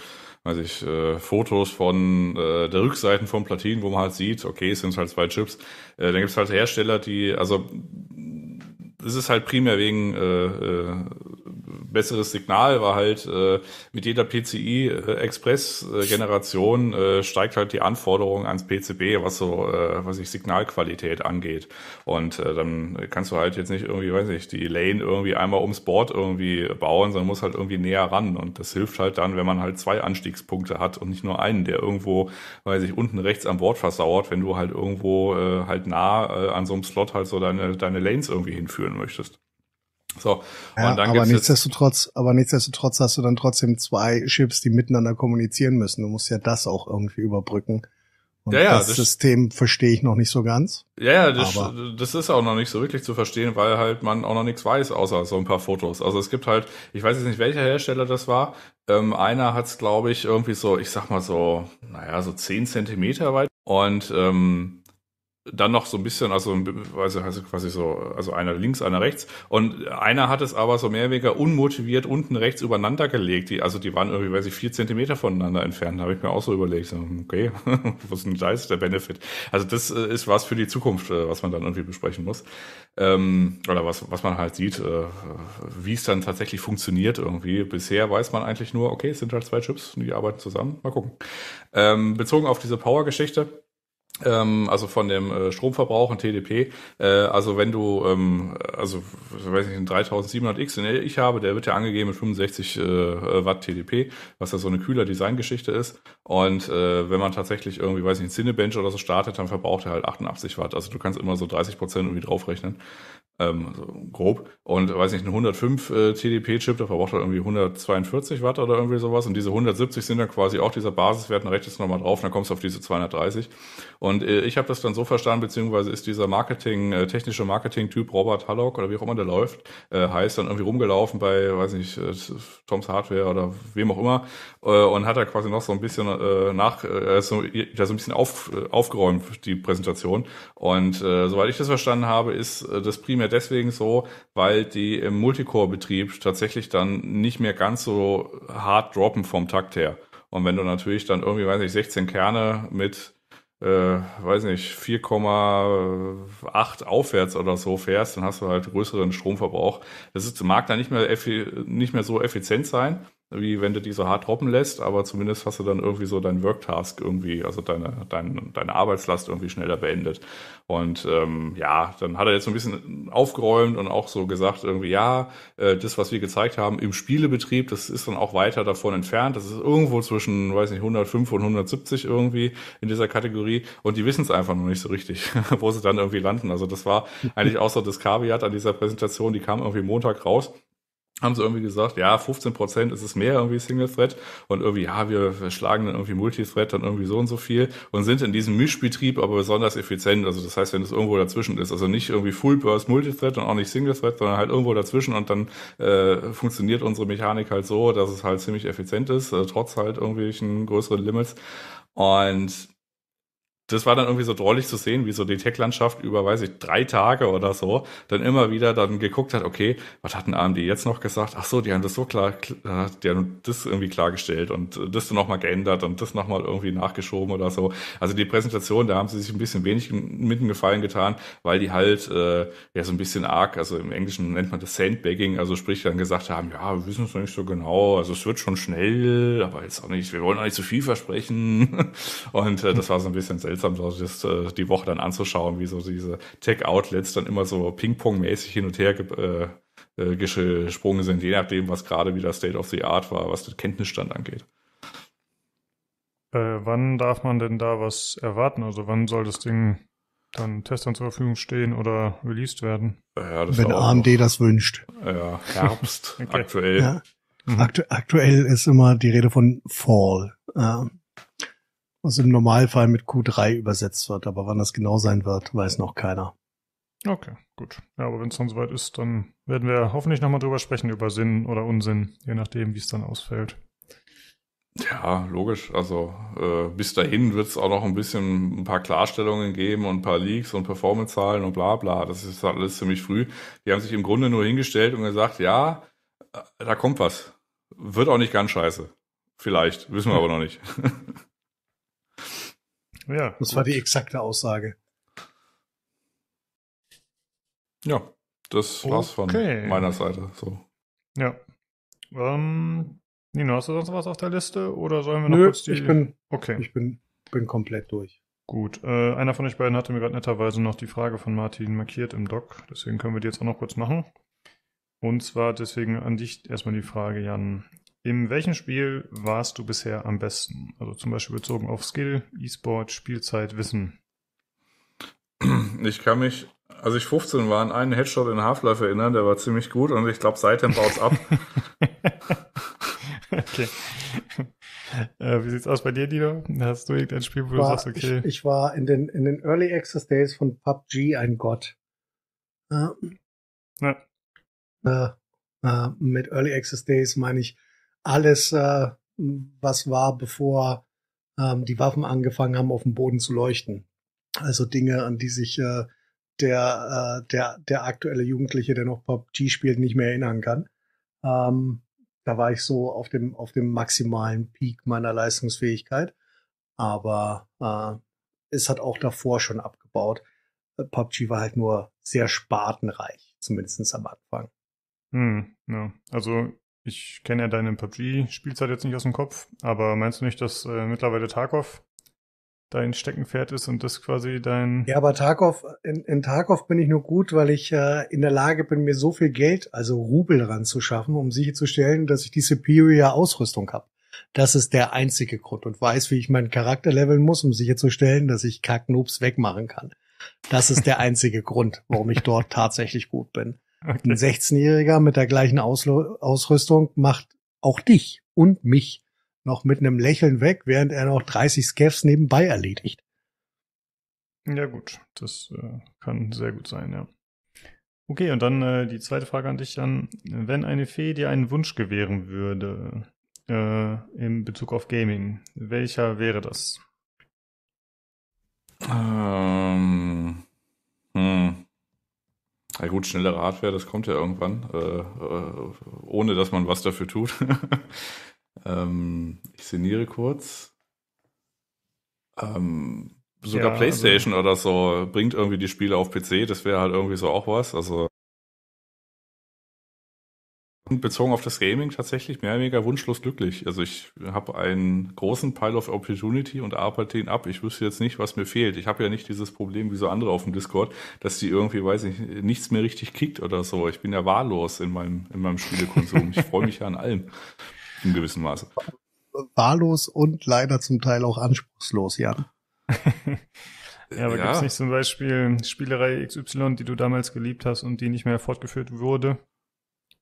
weiß ich, äh, Fotos von äh, der Rückseiten von Platinen, wo man halt sieht, okay, es sind halt zwei Chips. Äh, dann gibt's halt Hersteller, die, also es ist halt primär wegen äh, äh, besseres Signal war halt, äh, mit jeder PCI-Express-Generation äh, äh, äh, steigt halt die Anforderung ans PCB, was so, äh, was sich Signalqualität angeht. Und äh, dann kannst du halt jetzt nicht irgendwie, weiß nicht, die Lane irgendwie einmal ums Board irgendwie bauen, sondern muss halt irgendwie näher ran. Und das hilft halt dann, wenn man halt zwei Anstiegspunkte hat und nicht nur einen, der irgendwo, weiß ich, unten rechts am Board versauert, wenn du halt irgendwo äh, halt nah äh, an so einem Slot halt so deine, deine Lanes irgendwie hinführen möchtest. So, ja, und dann aber nichtsdestotrotz, aber nichtsdestotrotz hast du dann trotzdem zwei Chips, die miteinander kommunizieren müssen. Du musst ja das auch irgendwie überbrücken. Und ja, ja, das, das System verstehe ich noch nicht so ganz. Ja, ja das, das, ist auch noch nicht so wirklich zu verstehen, weil halt man auch noch nichts weiß, außer so ein paar Fotos. Also es gibt halt, ich weiß jetzt nicht, welcher Hersteller das war. Ähm, einer hat es, glaube ich, irgendwie so, ich sag mal so, naja, so zehn Zentimeter weit. Und ähm, dann noch so ein bisschen, also also quasi so, also einer links, einer rechts. Und einer hat es aber so mehr oder weniger unmotiviert unten rechts übereinander gelegt. Die, also die waren irgendwie, weiß ich, vier Zentimeter voneinander entfernt. Da habe ich mir auch so überlegt, so, okay, (laughs) was ist denn da ist der Benefit? Also das äh, ist was für die Zukunft, äh, was man dann irgendwie besprechen muss. Ähm, oder was, was man halt sieht, äh, wie es dann tatsächlich funktioniert irgendwie. Bisher weiß man eigentlich nur, okay, es sind halt zwei Chips und die arbeiten zusammen. Mal gucken. Ähm, bezogen auf diese Power-Geschichte ähm, also von dem äh, Stromverbrauch und TDP. Äh, also wenn du, ähm, also weiß ich nicht, ein 3700X, den ich habe, der wird ja angegeben mit 65 äh, Watt TDP, was ja so eine kühler Designgeschichte ist. Und wenn man tatsächlich irgendwie, weiß ich nicht, ein Cinebench oder so startet, dann verbraucht er halt 88 Watt. Also du kannst immer so 30 Prozent irgendwie draufrechnen ähm, so grob. Und weiß nicht, ein 105 äh, TDP-Chip, da verbraucht er halt irgendwie 142 Watt oder irgendwie sowas. Und diese 170 sind dann quasi auch dieser Basiswert, dann rechnest du nochmal drauf, dann kommst du auf diese 230. Und äh, ich habe das dann so verstanden, beziehungsweise ist dieser Marketing, äh, technische Marketing-Typ Robert Hallock oder wie auch immer der läuft, äh, heißt dann irgendwie rumgelaufen bei, weiß nicht, äh, Toms Hardware oder wem auch immer äh, und hat da quasi noch so ein bisschen äh, nach, äh, so, ja, so ein bisschen auf, äh, aufgeräumt, die Präsentation. Und äh, soweit ich das verstanden habe, ist äh, das primär deswegen so, weil die im Multicore-Betrieb tatsächlich dann nicht mehr ganz so hart droppen vom Takt her. Und wenn du natürlich dann irgendwie, weiß ich, 16 Kerne mit, äh, weiß nicht, 4,8 aufwärts oder so fährst, dann hast du halt größeren Stromverbrauch. Das ist, mag dann nicht mehr, nicht mehr so effizient sein wie wenn du die so hart droppen lässt, aber zumindest hast du dann irgendwie so dein Worktask irgendwie, also deine, deine, deine Arbeitslast irgendwie schneller beendet. Und ähm, ja, dann hat er jetzt so ein bisschen aufgeräumt und auch so gesagt, irgendwie, ja, äh, das, was wir gezeigt haben im Spielebetrieb, das ist dann auch weiter davon entfernt. Das ist irgendwo zwischen, weiß nicht, 105 und 170 irgendwie in dieser Kategorie. Und die wissen es einfach noch nicht so richtig, (laughs) wo sie dann irgendwie landen. Also das war eigentlich auch so das Kaviat an dieser Präsentation, die kam irgendwie Montag raus haben sie irgendwie gesagt, ja, 15 Prozent ist es mehr irgendwie Single Thread und irgendwie, ja, wir schlagen dann irgendwie Multithread dann irgendwie so und so viel und sind in diesem Mischbetrieb aber besonders effizient. Also das heißt, wenn es irgendwo dazwischen ist, also nicht irgendwie Full Burst Multithread und auch nicht Single Thread, sondern halt irgendwo dazwischen und dann äh, funktioniert unsere Mechanik halt so, dass es halt ziemlich effizient ist, äh, trotz halt irgendwelchen größeren Limits. Und das war dann irgendwie so drollig zu sehen, wie so die Tech-Landschaft über, weiß ich, drei Tage oder so, dann immer wieder dann geguckt hat, okay, was hat denn AMD jetzt noch gesagt? Ach so, die haben das so klar, äh, die haben das irgendwie klargestellt und äh, das dann nochmal geändert und das nochmal irgendwie nachgeschoben oder so. Also die Präsentation, da haben sie sich ein bisschen wenig mitten gefallen getan, weil die halt äh, ja so ein bisschen arg, also im Englischen nennt man das Sandbagging, also sprich dann gesagt haben, ja, wir wissen es noch nicht so genau, also es wird schon schnell, aber jetzt auch nicht, wir wollen auch nicht zu so viel versprechen. (laughs) Und äh, das war so ein bisschen seltsam seltsam, das, äh, die Woche dann anzuschauen, wie so diese Tech-Outlets dann immer so Ping-Pong-mäßig hin und her äh, äh, gesprungen sind, je nachdem, was gerade wieder State of the Art war, was den Kenntnisstand angeht. Äh, wann darf man denn da was erwarten? Also wann soll das Ding dann Testern zur Verfügung stehen oder released werden? Ja, Wenn AMD noch. das wünscht. Ja, Herbst, (laughs) okay. aktuell. Ja. Mhm. Aktu aktuell ist immer die Rede von Fall. Ja. Ähm, was im Normalfall mit Q3 übersetzt wird. Aber wann das genau sein wird, weiß noch keiner. Okay, gut. Ja, aber wenn es dann soweit ist, dann werden wir hoffentlich nochmal drüber sprechen, über Sinn oder Unsinn, je nachdem, wie es dann ausfällt. Ja, logisch. Also äh, bis dahin wird es auch noch ein bisschen ein paar Klarstellungen geben und ein paar Leaks und Performance-Zahlen und bla bla. Das ist alles ziemlich früh. Die haben sich im Grunde nur hingestellt und gesagt, ja, äh, da kommt was. Wird auch nicht ganz scheiße. Vielleicht, wissen wir aber noch nicht. (laughs) Ja, das gut. war die exakte Aussage. Ja, das okay. war's von meiner Seite. So. Ja. Ähm, Nino, hast du sonst was auf der Liste oder sollen wir noch Nö, kurz die... ich bin, okay. ich bin, bin komplett durch. Gut, äh, einer von euch beiden hatte mir gerade netterweise noch die Frage von Martin markiert im Doc, deswegen können wir die jetzt auch noch kurz machen. Und zwar deswegen an dich erstmal die Frage, Jan. In welchem Spiel warst du bisher am besten? Also zum Beispiel bezogen auf Skill, E-Sport, Spielzeit, Wissen. Ich kann mich, als ich 15 war, an einen Headshot in Half-Life erinnern, der war ziemlich gut und ich glaube, seitdem baut es ab. (laughs) okay. Äh, wie sieht's aus bei dir, Dino? Hast du irgendein Spiel, wo war, du sagst, okay. Ich, ich, war in den, in den Early Access Days von PUBG ein Gott. Äh, ja. äh, mit Early Access Days meine ich alles, äh, was war, bevor ähm, die Waffen angefangen haben, auf dem Boden zu leuchten. Also Dinge, an die sich äh, der, äh, der, der aktuelle Jugendliche, der noch PUBG spielt, nicht mehr erinnern kann. Ähm, da war ich so auf dem, auf dem maximalen Peak meiner Leistungsfähigkeit. Aber äh, es hat auch davor schon abgebaut. Äh, PUBG war halt nur sehr spartenreich, zumindest am Anfang. Hm, ja. Also ich kenne ja deine PUBG-Spielzeit jetzt nicht aus dem Kopf, aber meinst du nicht, dass äh, mittlerweile Tarkov dein Steckenpferd ist und das quasi dein. Ja, aber Tarkov, in, in Tarkov bin ich nur gut, weil ich äh, in der Lage bin, mir so viel Geld, also Rubel ranzuschaffen, um sicherzustellen, dass ich die superior Ausrüstung habe. Das ist der einzige Grund und weiß, wie ich meinen Charakter leveln muss, um sicherzustellen, dass ich Kacknoobs wegmachen kann. Das ist der einzige Grund, warum ich dort tatsächlich gut bin. Okay. Ein 16-Jähriger mit der gleichen Auslo Ausrüstung macht auch dich und mich noch mit einem Lächeln weg, während er noch 30 Scaffs nebenbei erledigt. Ja gut, das äh, kann sehr gut sein, ja. Okay, und dann äh, die zweite Frage an dich, Jan. Wenn eine Fee dir einen Wunsch gewähren würde äh, in Bezug auf Gaming, welcher wäre das? Ähm, hm. Na gut, schnellere Hardware, das kommt ja irgendwann, äh, äh, ohne dass man was dafür tut. (laughs) ähm, ich sinniere kurz. Ähm, sogar ja, also PlayStation also, oder so bringt irgendwie die Spiele auf PC, das wäre halt irgendwie so auch was. Also Bezogen auf das Gaming tatsächlich mehr oder weniger wunschlos glücklich. Also ich habe einen großen Pile of Opportunity und arbeite ihn ab. Ich wüsste jetzt nicht, was mir fehlt. Ich habe ja nicht dieses Problem wie so andere auf dem Discord, dass die irgendwie, weiß ich, nichts mehr richtig kickt oder so. Ich bin ja wahllos in meinem, in meinem Spielekonsum. Ich freue mich ja an allem in gewissem Maße. Wahllos und leider zum Teil auch anspruchslos, ja. (laughs) Ja, aber ja. gibt es nicht zum Beispiel Spielerei XY, die du damals geliebt hast und die nicht mehr fortgeführt wurde?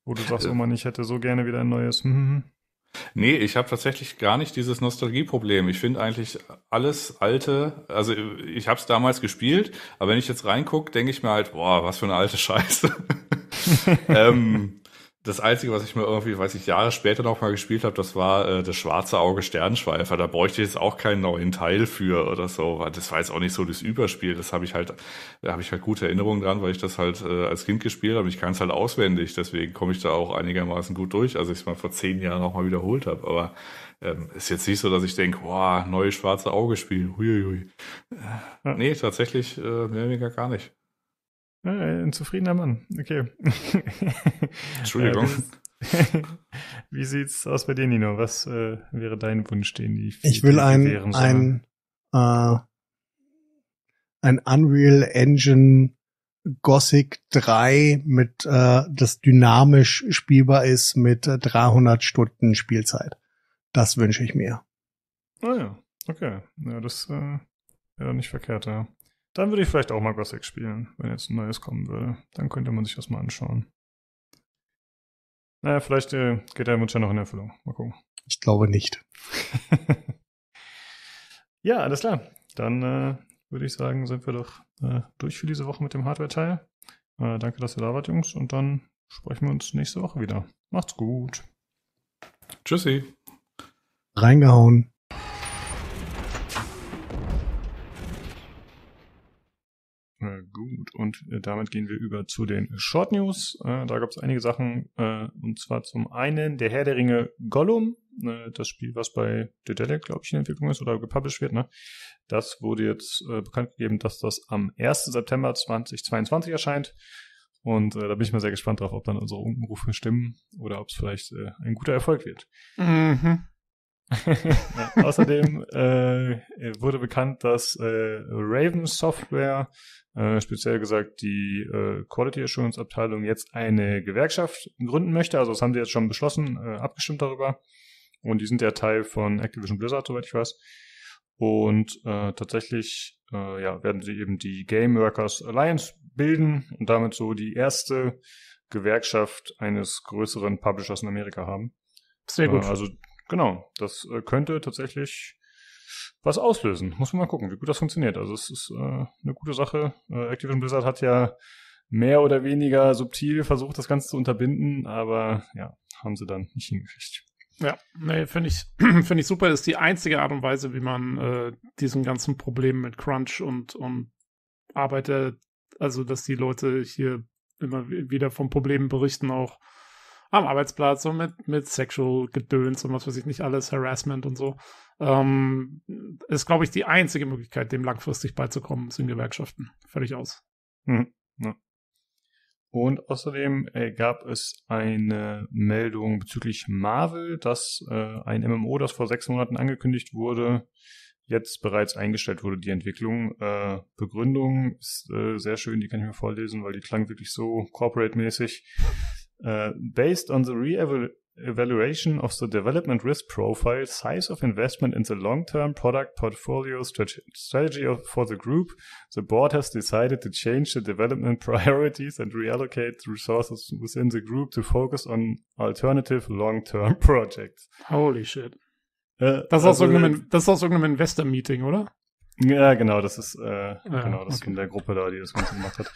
Wo du sagst, immer, äh, ich hätte so gerne wieder ein neues. Hm, hm, hm. Nee, ich habe tatsächlich gar nicht dieses Nostalgieproblem. Ich finde eigentlich alles alte, also ich habe es damals gespielt, aber wenn ich jetzt reingucke, denke ich mir halt, boah, was für eine alte Scheiße. (laughs) ähm, das Einzige, was ich mir irgendwie, weiß ich, Jahre später noch mal gespielt habe, das war äh, das schwarze Auge Sternschweifer. Da bräuchte ich jetzt auch keinen neuen Teil für oder so. Weil das war jetzt auch nicht so das Überspiel. Das habe ich halt, da habe ich halt gute Erinnerungen dran, weil ich das halt äh, als Kind gespielt habe. Ich kann es halt auswendig, deswegen komme ich da auch einigermaßen gut durch, als ich es mal vor zehn Jahren noch mal wiederholt habe. Aber ähm, ist jetzt nicht so, dass ich denke, boah, neue schwarze Auge spielen. Huiuiui. Äh, nee, tatsächlich, äh, mehr, weniger gar nicht. Ein zufriedener Mann. Okay. (laughs) Entschuldigung. Äh, wie, sieht's aus bei dir, Nino? Was äh, wäre dein Wunsch, den die Ich will ein, ein, äh, ein Unreal Engine Gothic 3 mit, äh, das dynamisch spielbar ist mit 300 Stunden Spielzeit. Das wünsche ich mir. Oh ja, okay. Ja, das äh, wäre nicht verkehrt, ja. Dann würde ich vielleicht auch mal Gothic spielen, wenn jetzt ein neues kommen würde. Dann könnte man sich das mal anschauen. Naja, vielleicht äh, geht der Wunsch ja noch in Erfüllung. Mal gucken. Ich glaube nicht. (laughs) ja, alles klar. Dann äh, würde ich sagen, sind wir doch äh, durch für diese Woche mit dem Hardware-Teil. Äh, danke, dass ihr da wart, Jungs. Und dann sprechen wir uns nächste Woche wieder. Macht's gut. Tschüssi. Reingehauen. gut, und äh, damit gehen wir über zu den Short News. Äh, da gab es einige Sachen, äh, und zwar zum einen der Herr der Ringe Gollum, ne, das Spiel, was bei Dedelec, glaube ich, in Entwicklung ist oder gepublished wird. Ne? Das wurde jetzt bekannt gegeben, dass das am 1. September 2022 erscheint. Und äh, da bin ich mal sehr gespannt drauf, ob dann unsere Umrufe stimmen oder ob es vielleicht äh, ein guter Erfolg wird. Mhm ja, außerdem äh, äh, wurde bekannt, dass äh, Raven Software, äh, speziell gesagt die äh, Quality Assurance Abteilung, jetzt eine Gewerkschaft gründen möchte. Also das haben sie jetzt schon beschlossen, äh, abgestimmt darüber. Und die sind ja Teil von Activision Blizzard, soweit ich weiß. Und äh, tatsächlich äh, ja, werden sie eben die Game Workers Alliance bilden und damit so die erste Gewerkschaft eines größeren Publishers in Amerika haben. Sehr gut. Äh, also Genau, das äh, könnte tatsächlich was auslösen. Muss man mal gucken, wie gut das funktioniert. Also es ist äh, eine gute Sache. Äh, Activision Blizzard hat ja mehr oder weniger subtil versucht, das Ganze zu unterbinden, aber ja, haben sie dann nicht hingekriegt. Ja, nee, finde ich, (clears throat) finde ich super. Das ist die einzige Art und Weise, wie man äh, diesen ganzen Problem mit Crunch und, und Arbeiter, äh, also dass die Leute hier immer wieder von Problemen berichten, auch am Arbeitsplatz und mit, mit Sexual Gedöns und was weiß ich nicht alles, Harassment und so. Ähm, ist, glaube ich, die einzige Möglichkeit, dem langfristig beizukommen, sind Gewerkschaften. Völlig aus. Mhm. Ja. Und außerdem äh, gab es eine Meldung bezüglich Marvel, dass äh, ein MMO, das vor sechs Monaten angekündigt wurde, jetzt bereits eingestellt wurde, die Entwicklung. Äh, Begründung ist äh, sehr schön, die kann ich mir vorlesen, weil die klang wirklich so corporate-mäßig. Uh, based on the re-evaluation of the development risk profile, size of investment in the long-term product portfolio strategy for the group, the board has decided to change the development (laughs) priorities and reallocate resources within the group to focus on alternative long-term (laughs) projects. Holy shit. das, uh, ist also in, das, ist aus irgendeinem, Investor-Meeting, oder? Ja, genau, das ist äh, ja, ah, genau das okay. in der Gruppe da, die das Ganze gemacht hat.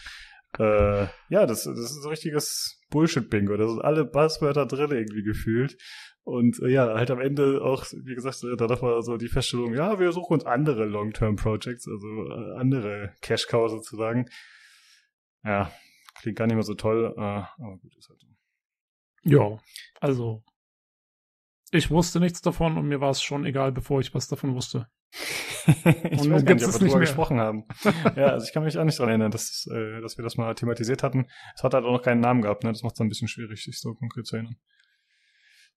Äh, ja, das, das ist ein richtiges Bullshit-Bingo. Da sind alle Buzzwörter drin irgendwie gefühlt. Und äh, ja, halt am Ende auch, wie gesagt, da darf man so die Feststellung, ja, wir suchen uns andere Long-Term-Projects, also äh, andere Cash-Cow sozusagen. Ja, klingt gar nicht mehr so toll, äh, aber gut, ist halt so. Ja, also ich wusste nichts davon und mir war es schon egal, bevor ich was davon wusste ich weiß gar nicht, ob wir darüber gesprochen haben. (laughs) ja, also ich kann mich auch nicht dran erinnern, dass, äh, dass wir das mal thematisiert hatten. Es hat halt auch noch keinen Namen gehabt, ne? Das macht es ein bisschen schwierig, sich so konkret zu erinnern.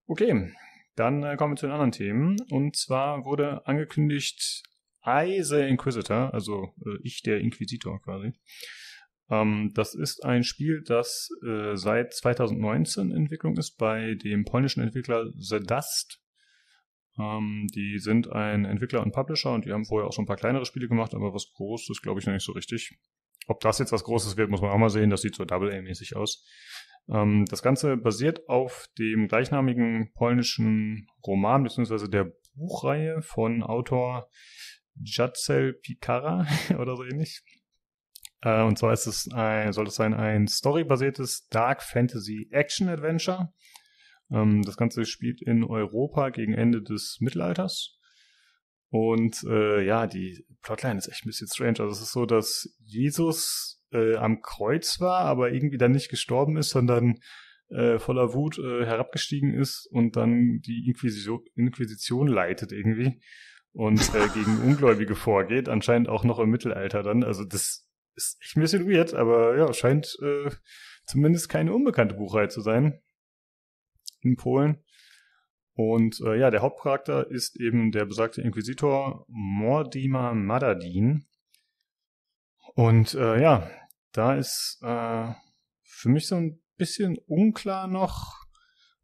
Okay, dann äh, kommen wir zu den anderen Themen. Und zwar wurde angekündigt, I the Inquisitor, also äh, ich der Inquisitor quasi. Ähm, das ist ein Spiel, das äh, seit 2019 in Entwicklung ist bei dem polnischen Entwickler The Dust ähm, die sind ein Entwickler und Publisher und die haben vorher auch schon ein paar kleinere Spiele gemacht, aber was Großes glaube ich noch nicht so richtig. Ob das jetzt was Großes wird, muss man auch mal sehen. Das sieht so Double-A-mäßig aus. Ähm, das Ganze basiert auf dem gleichnamigen polnischen Roman bzw. der Buchreihe von Autor Jacel Picara (laughs) oder so ähnlich. Äh, und zwar ist es ein, soll es sein ein storybasiertes Dark Fantasy Action Adventure ähm, das Ganze spielt in Europa gegen Ende des Mittelalters. Und äh, ja, die Plotline ist echt ein bisschen strange. Also es ist so, dass Jesus äh, am Kreuz war, aber irgendwie dann nicht gestorben ist, sondern äh, voller Wut äh, herabgestiegen ist und dann die Inquisition, Inquisition leitet irgendwie und äh, (laughs) gegen Ungläubige vorgeht, anscheinend auch noch im Mittelalter dann. Also das ist echt ein bisschen weird, aber ja, scheint äh, zumindest keine unbekannte Buchreihe zu sein in Polen. Und äh, ja, der Hauptcharakter ist eben der besagte Inquisitor Mordima Madadin. Und äh, ja, da ist äh, für mich so ein bisschen unklar noch,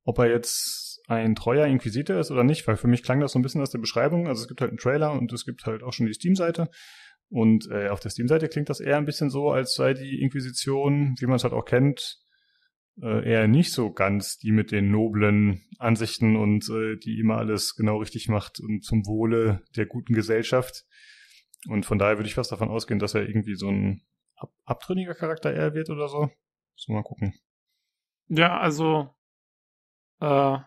ob er jetzt ein treuer Inquisitor ist oder nicht, weil für mich klang das so ein bisschen aus der Beschreibung. Also es gibt halt einen Trailer und es gibt halt auch schon die Steam-Seite. Und äh, auf der Steam-Seite klingt das eher ein bisschen so, als sei die Inquisition, wie man es halt auch kennt, äh, eher nicht so ganz die mit den noblen Ansichten und äh, die immer alles genau richtig macht und zum Wohle der guten Gesellschaft. Und von daher würde ich fast davon ausgehen, dass er irgendwie so ein ab abtrünniger Charakter eher wird oder so. So mal gucken. Ja, also äh,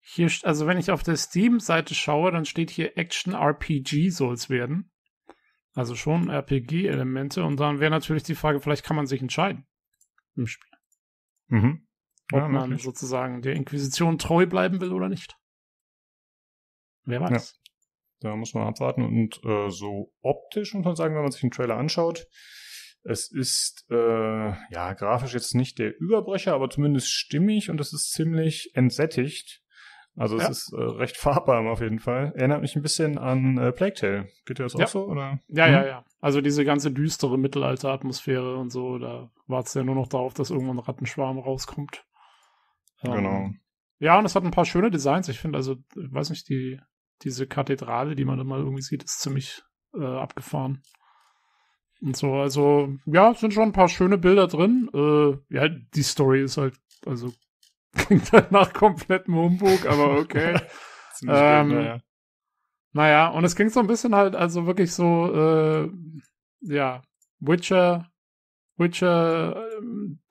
hier, also wenn ich auf der Steam-Seite schaue, dann steht hier Action RPG soll es werden. Also schon RPG-Elemente. Und dann wäre natürlich die Frage, vielleicht kann man sich entscheiden im Spiel. Mhm. Ja, man natürlich. sozusagen der Inquisition treu bleiben will oder nicht. Wer weiß. Ja. Da muss man abwarten. Und äh, so optisch muss man sagen, wenn man sich den Trailer anschaut, es ist äh, ja grafisch jetzt nicht der Überbrecher, aber zumindest stimmig und es ist ziemlich entsättigt. Also ja. es ist äh, recht farbbar auf jeden Fall. Erinnert mich ein bisschen an äh, Plague Tale. Geht dir das ja. auch so? Oder? Ja, mhm. ja, ja. Also diese ganze düstere Mittelalter-Atmosphäre und so, da wartest ja nur noch darauf, dass irgendwann ein Rattenschwarm rauskommt. Ähm, genau. Ja, und es hat ein paar schöne Designs. Ich finde, also, ich weiß nicht, die, diese Kathedrale, die man mal irgendwie sieht, ist ziemlich äh, abgefahren. Und so, also, ja, sind schon ein paar schöne Bilder drin. Äh, ja, die Story ist halt, also Klingt halt nach komplettem Humbug, aber okay. (laughs) ähm, gut, naja. naja, und es ging so ein bisschen halt, also wirklich so, äh, ja, Witcher, Witcher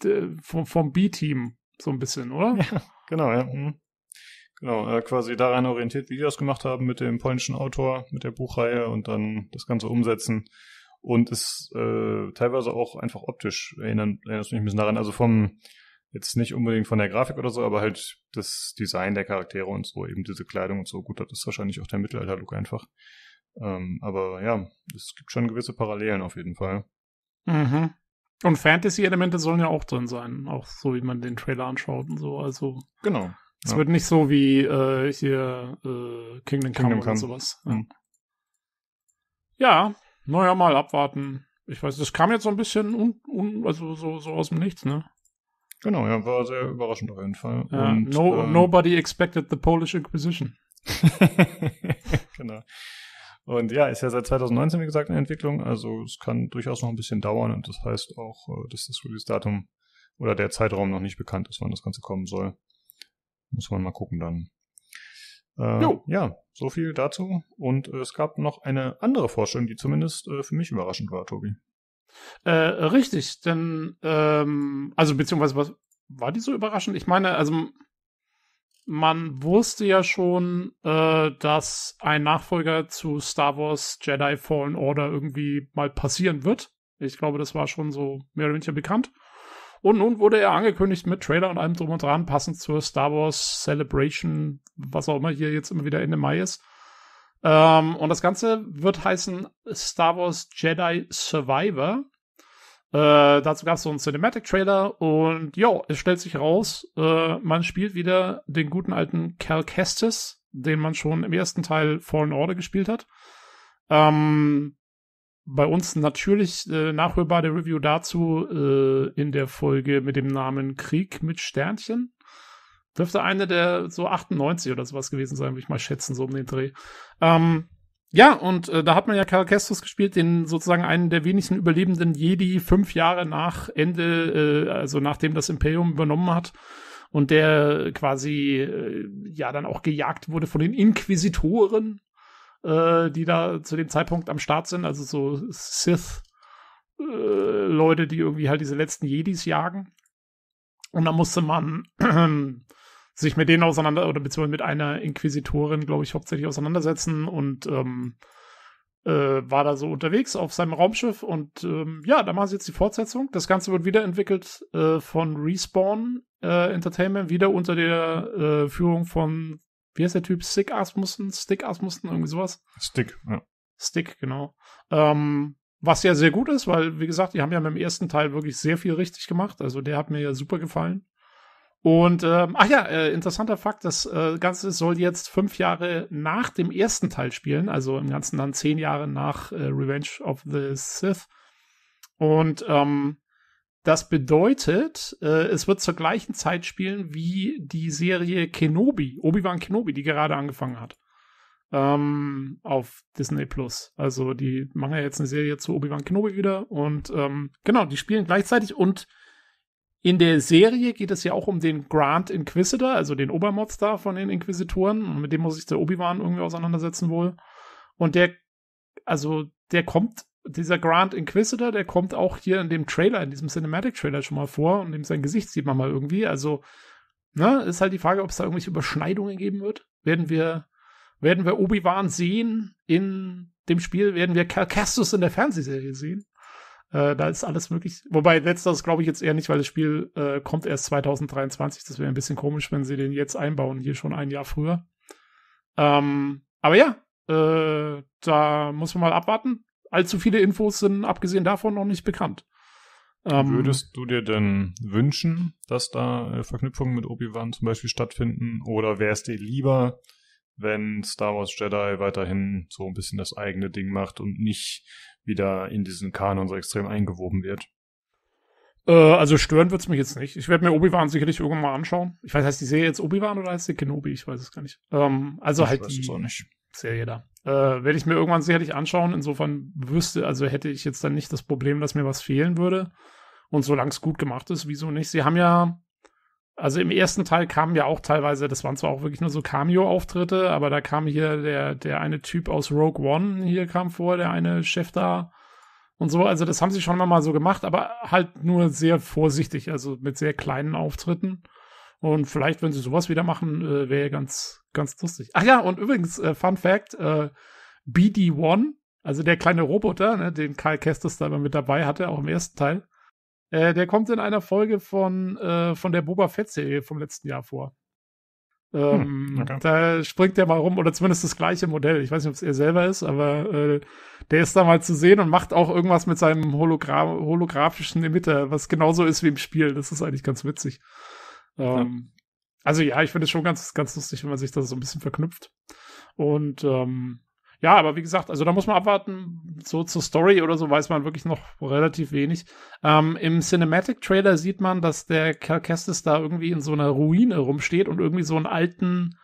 äh, vom, vom B-Team so ein bisschen, oder? Ja, genau, ja. Mhm. Genau, äh, quasi daran orientiert, wie die das gemacht haben mit dem polnischen Autor, mit der Buchreihe und dann das Ganze umsetzen. Und es äh, teilweise auch einfach optisch, erinnert, erinnert mich ein bisschen daran. Also vom, jetzt nicht unbedingt von der Grafik oder so, aber halt das Design der Charaktere und so, eben diese Kleidung und so. Gut, das ist wahrscheinlich auch der Mittelalter-Look einfach. Ähm, aber ja, es gibt schon gewisse Parallelen auf jeden Fall. Mhm. Und Fantasy-Elemente sollen ja auch drin sein, auch so wie man den Trailer anschaut und so. Also genau. Es ja. wird nicht so wie äh, hier äh, Kingdom, Kingdom Come oder sowas. Ja. Mhm. ja, naja, mal abwarten. Ich weiß, das kam jetzt so ein bisschen un, un also so, so aus dem Nichts, ne? Genau, ja, war sehr überraschend auf jeden Fall. Ja, Und, no, ähm, nobody expected the Polish Inquisition. (laughs) (laughs) genau. Und ja, ist ja seit 2019, wie gesagt, in Entwicklung. Also es kann durchaus noch ein bisschen dauern und das heißt auch, äh, dass das Release-Datum oder der Zeitraum noch nicht bekannt ist, wann das Ganze kommen soll. Muss man mal gucken dann. Äh, ja, so viel dazu. Und äh, es gab noch eine andere Vorstellung, die zumindest äh, für mich überraschend war, Tobi. Äh, richtig, denn, ähm, also beziehungsweise, was war die so überraschend? Ich meine, also man wusste ja schon, äh, dass ein Nachfolger zu Star Wars Jedi Fallen Order irgendwie mal passieren wird. Ich glaube, das war schon so mehr oder weniger bekannt. Und nun wurde er angekündigt mit Trailer und allem drum und dran, passend zur Star Wars Celebration, was auch immer hier jetzt immer wieder Ende Mai ist. Ähm, und das Ganze wird heißen Star Wars Jedi Survivor. Äh, dazu gab es so einen Cinematic-Trailer und jo, es stellt sich raus, äh, man spielt wieder den guten alten Cal Kestis, den man schon im ersten Teil Fallen Order gespielt hat. Ähm, bei uns natürlich äh, nachhörbar der Review dazu äh, in der Folge mit dem Namen Krieg mit Sternchen. Dürfte eine der so 98 oder sowas gewesen sein, würde ich mal schätzen, so um den Dreh. Ähm, ja, und äh, da hat man ja Karl Kestus gespielt, den sozusagen einen der wenigsten überlebenden Jedi fünf Jahre nach Ende, äh, also nachdem das Imperium übernommen hat und der quasi äh, ja dann auch gejagt wurde von den Inquisitoren, äh, die da zu dem Zeitpunkt am Start sind, also so Sith. Äh, Leute, die irgendwie halt diese letzten Jedis jagen. Und da musste man sich mit denen auseinander oder beziehungsweise mit einer Inquisitorin, glaube ich, hauptsächlich auseinandersetzen und ähm, äh, war da so unterwegs auf seinem Raumschiff und ähm, ja, da machen sie jetzt die Fortsetzung. Das Ganze wird wiederentwickelt äh, von Respawn äh, Entertainment, wieder unter der äh, Führung von, wie heißt der Typ? Stick Asmussen? Stick Asmussen, irgendwie sowas? Stick, ja. Stick, genau. Ähm, was ja sehr gut ist, weil, wie gesagt, die haben ja mit dem ersten Teil wirklich sehr viel richtig gemacht. Also der hat mir ja super gefallen. Und ähm, ach ja, äh, interessanter Fakt, das äh, Ganze soll jetzt fünf Jahre nach dem ersten Teil spielen, also im Ganzen dann zehn Jahre nach äh, Revenge of the Sith. Und ähm, das bedeutet, äh, es wird zur gleichen Zeit spielen wie die Serie Kenobi, Obi-Wan Kenobi, die gerade angefangen hat. Ähm, auf Disney Plus. Also die machen ja jetzt eine Serie zu Obi-Wan Kenobi wieder und ähm, genau, die spielen gleichzeitig und in der Serie geht es ja auch um den Grand Inquisitor, also den Obermodstar von den Inquisitoren. Und mit dem muss sich der Obi-Wan irgendwie auseinandersetzen wohl. Und der, also der kommt, dieser Grand Inquisitor, der kommt auch hier in dem Trailer, in diesem Cinematic-Trailer schon mal vor und dem sein Gesicht sieht man mal irgendwie. Also, ne, ist halt die Frage, ob es da irgendwelche Überschneidungen geben wird. Werden wir, werden wir Obi-Wan sehen in dem Spiel? Werden wir Cal Kestis in der Fernsehserie sehen? Äh, da ist alles möglich. Wobei letzteres glaube ich jetzt eher nicht, weil das Spiel äh, kommt erst 2023. Das wäre ein bisschen komisch, wenn sie den jetzt einbauen, hier schon ein Jahr früher. Ähm, aber ja, äh, da muss man mal abwarten. Allzu viele Infos sind abgesehen davon noch nicht bekannt. Ähm, Würdest du dir denn wünschen, dass da äh, Verknüpfungen mit Obi-Wan zum Beispiel stattfinden? Oder wäre es dir lieber, wenn Star Wars Jedi weiterhin so ein bisschen das eigene Ding macht und nicht wieder in diesen Kanon so extrem eingewoben wird. Äh, also stören wird es mich jetzt nicht. Ich werde mir Obi-Wan sicherlich irgendwann mal anschauen. Ich weiß, heißt die Serie jetzt Obi-Wan oder heißt sie Kenobi? Ich weiß es gar nicht. Ähm, also ich halt weiß die nicht. Serie da. Äh, werde ich mir irgendwann sicherlich anschauen. Insofern wüsste, also hätte ich jetzt dann nicht das Problem, dass mir was fehlen würde. Und solange es gut gemacht ist, wieso nicht? Sie haben ja also im ersten Teil kamen ja auch teilweise, das waren zwar auch wirklich nur so Cameo-Auftritte, aber da kam hier der, der eine Typ aus Rogue One hier kam vor, der eine Chef da und so. Also das haben sie schon mal so gemacht, aber halt nur sehr vorsichtig, also mit sehr kleinen Auftritten. Und vielleicht, wenn sie sowas wieder machen, äh, wäre ja ganz, ganz lustig. Ach ja, und übrigens, äh, Fun Fact, äh, BD-1, also der kleine Roboter, ne, den Karl Kestis da immer mit dabei hatte, auch im ersten Teil, äh, der kommt in einer Folge von, äh, von der Boba Fett-Serie vom letzten Jahr vor. Hm, ähm, hm, okay. Da springt der mal rum, oder zumindest das gleiche Modell. Ich weiß nicht, ob es er selber ist, aber äh, der ist da mal zu sehen und macht auch irgendwas mit seinem Hologra holographischen Emitter, was genauso ist wie im Spiel. Das ist eigentlich ganz witzig. Ähm, ja. Also ja, ich finde es schon ganz, ganz lustig, wenn man sich das so ein bisschen verknüpft. Und ähm, ja, aber wie gesagt, also da muss man abwarten. So zur Story oder so weiß man wirklich noch relativ wenig. Ähm, Im Cinematic-Trailer sieht man, dass der Cal Kestis da irgendwie in so einer Ruine rumsteht und irgendwie so einen alten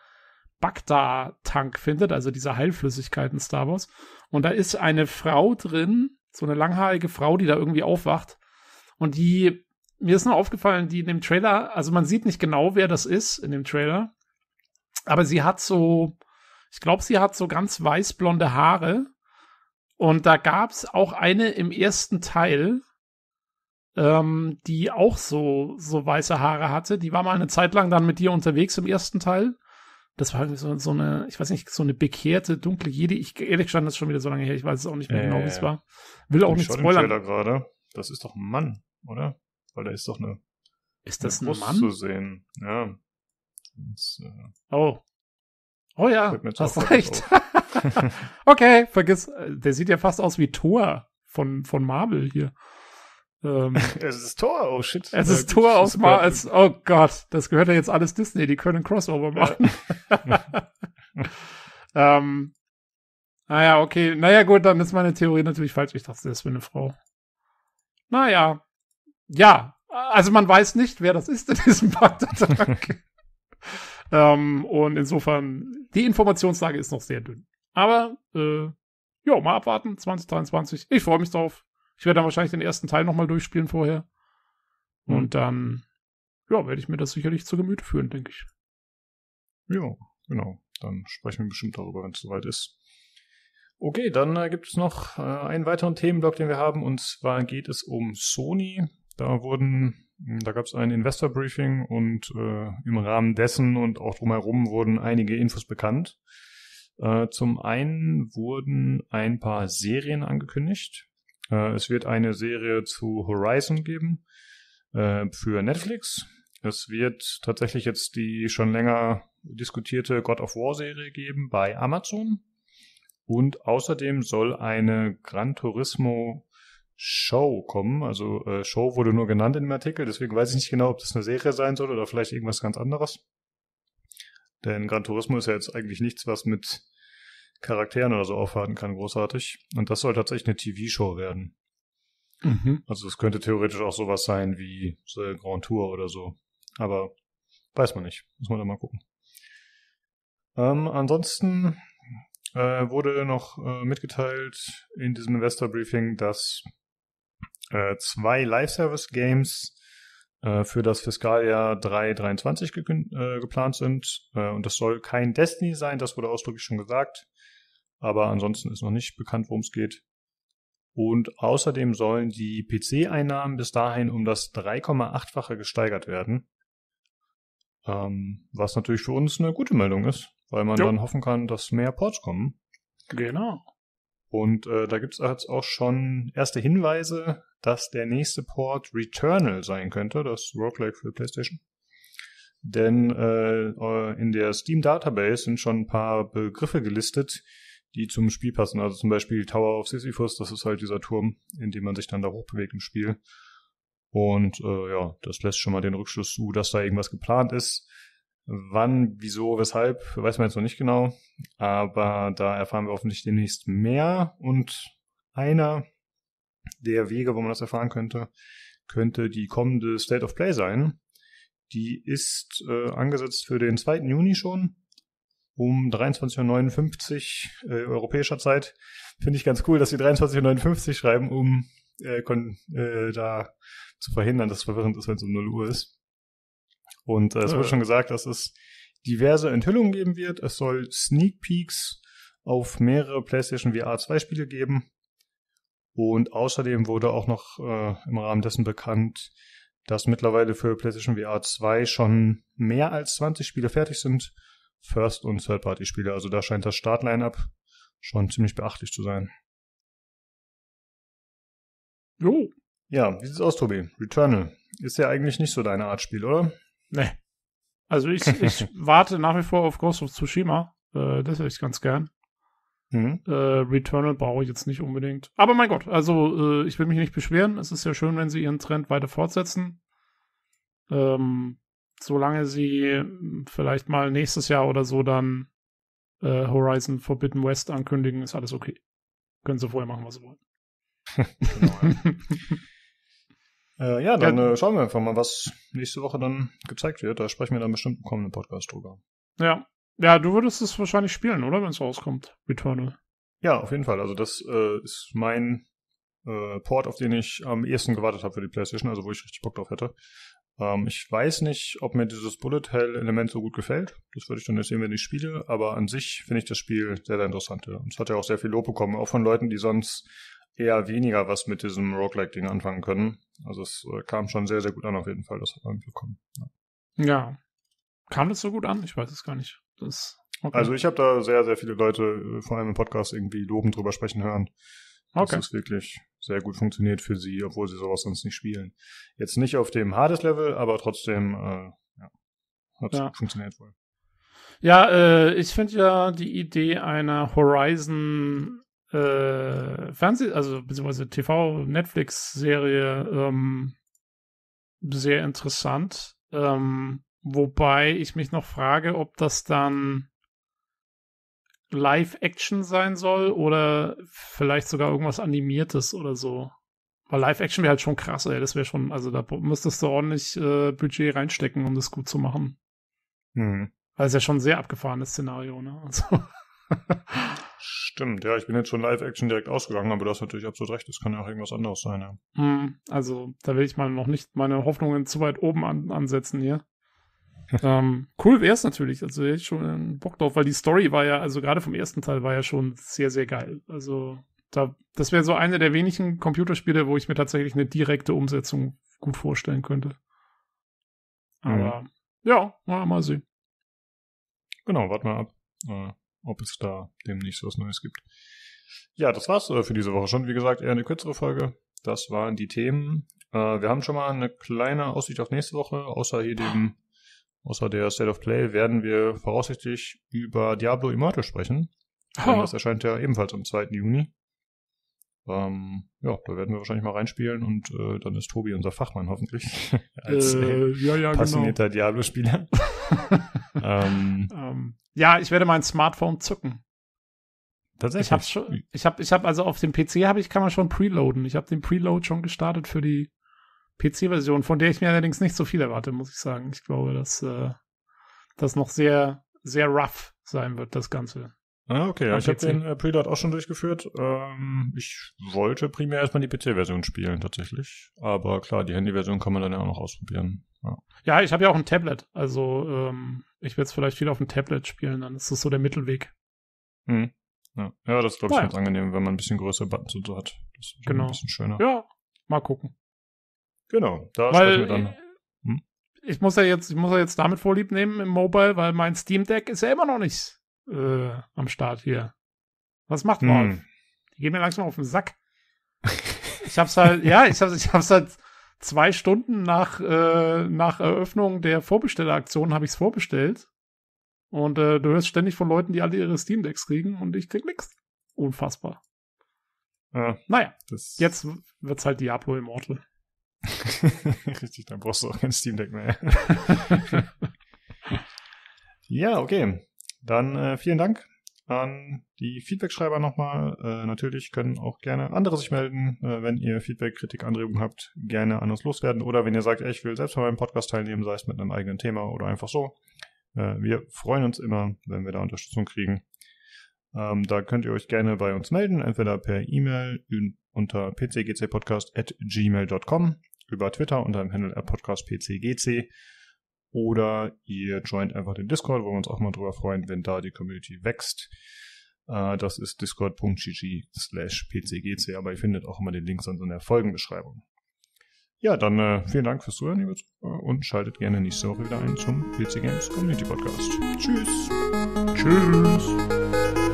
Bagda-Tank findet, also diese Heilflüssigkeit in Star Wars. Und da ist eine Frau drin, so eine langhaarige Frau, die da irgendwie aufwacht. Und die, mir ist nur aufgefallen, die in dem Trailer, also man sieht nicht genau, wer das ist in dem Trailer, aber sie hat so ich glaube, sie hat so ganz weißblonde Haare. Und da gab es auch eine im ersten Teil, ähm, die auch so, so weiße Haare hatte. Die war mal eine Zeit lang dann mit dir unterwegs im ersten Teil. Das war irgendwie so, so eine, ich weiß nicht, so eine bekehrte, dunkle Jedi. Ich, ehrlich gestanden, das ist schon wieder so lange her. Ich weiß es auch nicht mehr äh, genau, wie es war. Will auch nicht spoilern. gerade. Das ist doch ein Mann, oder? Weil da ist doch eine. Ist das eine ein Mann? zu sehen. Ja. Das, äh, oh, Oh ja, hast recht. (laughs) okay, vergiss, äh, der sieht ja fast aus wie Thor von, von Marvel hier. Ähm, es (laughs) ist Thor, oh shit. Es ist Thor aus Marvel. Oh Gott, das gehört ja jetzt alles Disney, die können Crossover machen. (laughs) ähm, naja, okay. Naja, gut, dann ist meine Theorie natürlich falsch. Ich dachte, das wäre eine Frau. Naja. Ja, also man weiß nicht, wer das ist in diesem Panzertag. Ähm, und insofern, die Informationslage ist noch sehr dünn. Aber, äh, ja, mal abwarten, 2023. Ich freue mich drauf. Ich werde dann wahrscheinlich den ersten Teil nochmal durchspielen vorher. Mhm. Und dann, ja, werde ich mir das sicherlich zu Gemüte führen, denke ich. Ja, genau. Dann sprechen wir bestimmt darüber, wenn es soweit ist. Okay, dann äh, gibt es noch äh, einen weiteren Themenblock, den wir haben, und zwar geht es um Sony. Da wurden hm, da gab es ein Investor-Briefing und äh, im Rahmen dessen und auch drumherum wurden einige Infos bekannt. Äh, zum einen wurden ein paar Serien angekündigt. Äh, es wird eine Serie zu Horizon geben äh, für Netflix. Es wird tatsächlich jetzt die schon länger diskutierte God of War-Serie geben bei Amazon. Und außerdem soll eine Gran Turismo Show kommen. Also äh, Show wurde nur genannt in dem Artikel, deswegen weiß ich nicht genau, ob das eine Serie sein soll oder vielleicht irgendwas ganz anderes. Denn Gran Turismo ist ja jetzt eigentlich nichts, was mit Charakteren oder so aufwarten kann, großartig. Und das soll tatsächlich eine TV-Show werden. Mhm. Also es könnte theoretisch auch sowas sein wie The Grand Tour oder so. Aber weiß man nicht. Muss man da mal gucken. Ähm, ansonsten äh, wurde noch äh, mitgeteilt in diesem Investor Briefing, dass äh, zwei Live-Service-Games äh, für das Fiskaljahr 323 ge äh, geplant sind. Äh, und das soll kein Destiny sein, das wurde ausdrücklich schon gesagt. Aber ansonsten ist noch nicht bekannt, worum es geht. Und außerdem sollen die PC-Einnahmen bis dahin um das 3,8-fache gesteigert werden. Ähm, was natürlich für uns eine gute Meldung ist, weil man jo. dann hoffen kann, dass mehr Ports kommen. Genau. Und äh, da gibt es jetzt auch schon erste Hinweise, dass der nächste Port Returnal sein könnte, das Roguelike für PlayStation. Denn äh, in der Steam Database sind schon ein paar Begriffe gelistet, die zum Spiel passen. Also zum Beispiel Tower of Sisyphus, das ist halt dieser Turm, in dem man sich dann da hochbewegt im Spiel. Und äh, ja, das lässt schon mal den Rückschluss zu, dass da irgendwas geplant ist. Wann, wieso, weshalb, weiß man jetzt noch nicht genau. Aber da erfahren wir hoffentlich demnächst mehr. Und einer der Wege, wo man das erfahren könnte, könnte die kommende State of Play sein. Die ist äh, angesetzt für den 2. Juni schon um 23.59 Uhr äh, europäischer Zeit. Finde ich ganz cool, dass sie 23.59 Uhr schreiben, um äh, äh, da zu verhindern, dass es verwirrend ist, wenn es um 0 Uhr ist. Und äh, es wurde äh. schon gesagt, dass es diverse Enthüllungen geben wird. Es soll Sneak Peeks auf mehrere PlayStation VR 2 Spiele geben. Und außerdem wurde auch noch äh, im Rahmen dessen bekannt, dass mittlerweile für PlayStation VR 2 schon mehr als 20 Spiele fertig sind. First- und Third-Party-Spiele. Also da scheint das Startline-up schon ziemlich beachtlich zu sein. Jo. Ja, wie sieht's aus, Tobi? Returnal. Ist ja eigentlich nicht so deine Art Spiel, oder? Nee. Also ich, ich (laughs) warte nach wie vor auf Ghost of Tsushima. Äh, das hätte ich ganz gern. Mhm. Äh, Returnal brauche ich jetzt nicht unbedingt. Aber mein Gott, also äh, ich will mich nicht beschweren. Es ist ja schön, wenn sie ihren Trend weiter fortsetzen. Ähm, solange sie hm, vielleicht mal nächstes Jahr oder so dann äh, Horizon Forbidden West ankündigen, ist alles okay. Können sie vorher machen, was sie wollen. (laughs) genau, ja. (laughs) Äh, ja, dann ja. Äh, schauen wir einfach mal, was nächste Woche dann gezeigt wird. Da sprechen wir dann bestimmt im kommenden Podcast drüber. Ja. Ja, du würdest es wahrscheinlich spielen, oder? Wenn es rauskommt, Returnal. Ja, auf jeden Fall. Also das äh, ist mein äh, Port, auf den ich am ehesten gewartet habe für die Playstation, also wo ich richtig Bock drauf hätte. Ähm, ich weiß nicht, ob mir dieses Bullet Hell-Element so gut gefällt. Das würde ich dann jetzt sehen, wenn ich spiele. Aber an sich finde ich das Spiel sehr, sehr interessant. Ja. Und es hat ja auch sehr viel Lob bekommen, auch von Leuten, die sonst eher weniger was mit diesem Roguelike-Ding anfangen können. Also es äh, kam schon sehr, sehr gut an auf jeden Fall, das hat man bekommen. Ja. ja. Kam das so gut an? Ich weiß es gar nicht. Das, okay. Also ich habe da sehr, sehr viele Leute, äh, vor allem im Podcast, irgendwie lobend drüber sprechen hören. Okay. Dass es wirklich sehr gut funktioniert für sie, obwohl sie sowas sonst nicht spielen. Jetzt nicht auf dem Hardest-Level, aber trotzdem äh, ja, hat ja. funktioniert wohl. Ja, äh, ich finde ja die Idee einer Horizon äh, Fernseh, also beziehungsweise TV, Netflix-Serie ähm, sehr interessant. Ähm, wobei ich mich noch frage, ob das dann Live-Action sein soll oder vielleicht sogar irgendwas Animiertes oder so. Weil Live-Action wäre halt schon krass, ey. Das wäre schon, also da müsstest du ordentlich äh, Budget reinstecken, um das gut zu machen. Hm. Weil es ja schon ein sehr abgefahrenes Szenario, ne? Also. Stimmt, ja, ich bin jetzt schon Live-Action direkt ausgegangen, aber du hast natürlich absolut recht, es kann ja auch irgendwas anderes sein, ja. Mm, also, da will ich mal noch nicht meine Hoffnungen zu weit oben an ansetzen hier. (laughs) ähm, cool wäre es natürlich, also hätte ich schon Bock drauf, weil die Story war ja, also gerade vom ersten Teil war ja schon sehr, sehr geil. Also, da, das wäre so eine der wenigen Computerspiele, wo ich mir tatsächlich eine direkte Umsetzung gut vorstellen könnte. Mhm. Aber, mhm. ja, mal, sehen. Genau, warten wir ab. Äh ob es da demnächst was Neues gibt. Ja, das war's äh, für diese Woche schon. Wie gesagt, eher eine kürzere Folge. Das waren die Themen. Äh, wir haben schon mal eine kleine Aussicht auf nächste Woche. Außer hier dem, außer der State of Play werden wir voraussichtlich über Diablo Immortal sprechen. Oh. (laughs) Das erscheint ja ebenfalls am 2. Juni. Ähm, ja, da werden wir wahrscheinlich mal reinspielen und äh, dann ist Tobi unser Fachmann hoffentlich. (laughs) als äh, äh, ja, ja, genau. passionierter genau. Diablo-Spieler. (laughs) ähm, ähm, ja, ich werde mein Smartphone zücken. Tatsächlich. Ich habe schon, ich hab, ich hab also auf dem PC habe ich kann man schon preloaden. Ich habe den Preload schon gestartet für die PC-Version, von der ich mir allerdings nicht so viel erwarte, muss ich sagen. Ich glaube, dass äh, das noch sehr, sehr rough sein wird, das Ganze. Ah, okay. Ja, ich habe den äh, Preload auch schon durchgeführt. Ähm, ich wollte primär erstmal die PC-Version spielen, tatsächlich. Aber klar, die Handy-Version kann man dann ja auch noch ausprobieren. Ja, ja ich habe ja auch ein Tablet. Also ähm, ich werde es vielleicht wieder auf dem Tablet spielen, dann ist das so der Mittelweg. Mhm. Ja. ja, das glaube ich ganz angenehm, wenn man ein bisschen größere Buttons und so hat. Das ist genau. ein bisschen schöner. Ja, mal gucken. Genau, da Weil, sprechen wir dann. Äh, hm? Ich muss ja jetzt, ich muss ja jetzt damit vorlieb nehmen im Mobile, weil mein Steam Deck ist ja immer noch nicht äh, am Start hier. Was macht man? Hm. Die gehen mir langsam auf den Sack. Ich hab's halt, ja, ich hab's, ich hab's halt zwei Stunden nach, äh, nach Eröffnung der Vorbestelleraktion habe ich's vorbestellt. Und äh, du hörst ständig von Leuten, die alle ihre Steam Decks kriegen und ich krieg nix. Unfassbar. Ja, naja, jetzt wird's halt Diablo Immortal. (laughs) Richtig, dann brauchst du auch kein Steam Deck mehr. (laughs) ja, okay. Dann äh, vielen Dank an die Feedback-Schreiber nochmal. Äh, natürlich können auch gerne andere sich melden, äh, wenn ihr Feedback, Kritik, Anregungen habt, gerne an uns loswerden. Oder wenn ihr sagt, ey, ich will selbst bei meinem Podcast teilnehmen, sei es mit einem eigenen Thema oder einfach so. Äh, wir freuen uns immer, wenn wir da Unterstützung kriegen. Ähm, da könnt ihr euch gerne bei uns melden, entweder per E-Mail unter pcgcpodcast.gmail.com, über Twitter unter dem Handel podcastpcgc oder ihr joint einfach den Discord, wo wir uns auch mal drüber freuen, wenn da die Community wächst. Äh, das ist discord.gg slash pcgc, aber ihr findet auch immer den Link sonst in der Folgenbeschreibung. Ja, dann äh, vielen Dank fürs Zuhören, liebe Zuhörer, äh, und schaltet gerne nächste Woche wieder ein zum PC Games Community Podcast. Tschüss. Tschüss.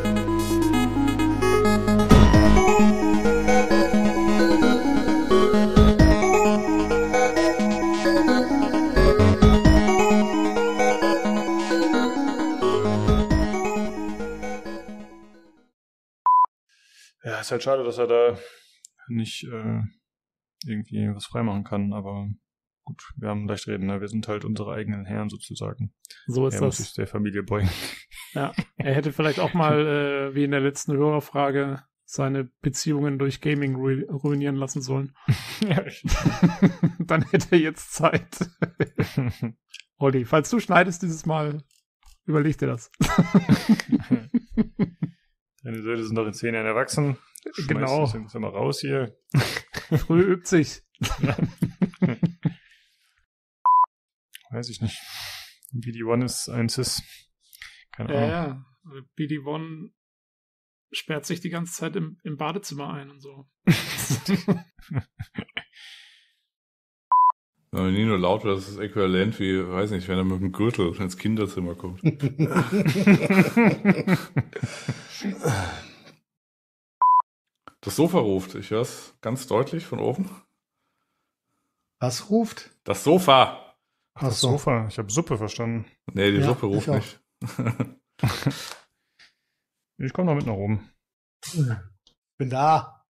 ist halt schade, dass er da nicht äh, irgendwie was freimachen kann, aber gut, wir haben leicht reden, ne? wir sind halt unsere eigenen Herren sozusagen. So ist er das. Muss der Familie beugen. (laughs) Ja, er hätte vielleicht auch mal, (laughs) äh, wie in der letzten Hörerfrage, seine Beziehungen durch Gaming ru ruinieren lassen sollen. (laughs) Ja. Dann hätte er jetzt Zeit. Olli, falls du schneidest dieses Mal, überleg dir das. Deine Söhne sind doch in zehn Jahren erwachsen. Genau. Sind wir raus hier. (laughs) Früh übt sich. (laughs) Weiß ich nicht. BD1 ist ein Cis. Keine ja, Ahnung. Ja, BD1 sperrt sich die ganze Zeit im, im Badezimmer ein und so. (laughs) Wenn Nino laut wird, das ist äquivalent wie, weiß nicht, wenn er mit dem Gürtel ins Kinderzimmer kommt. Das Sofa ruft. Ich höre es ganz deutlich von oben. Was ruft? Das Sofa. Ach, das so. Sofa. Ich habe Suppe verstanden. Nee, die ja, Suppe ruft ich nicht. (laughs) ich komme noch mit nach oben. Bin da.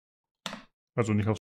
Also nicht aufs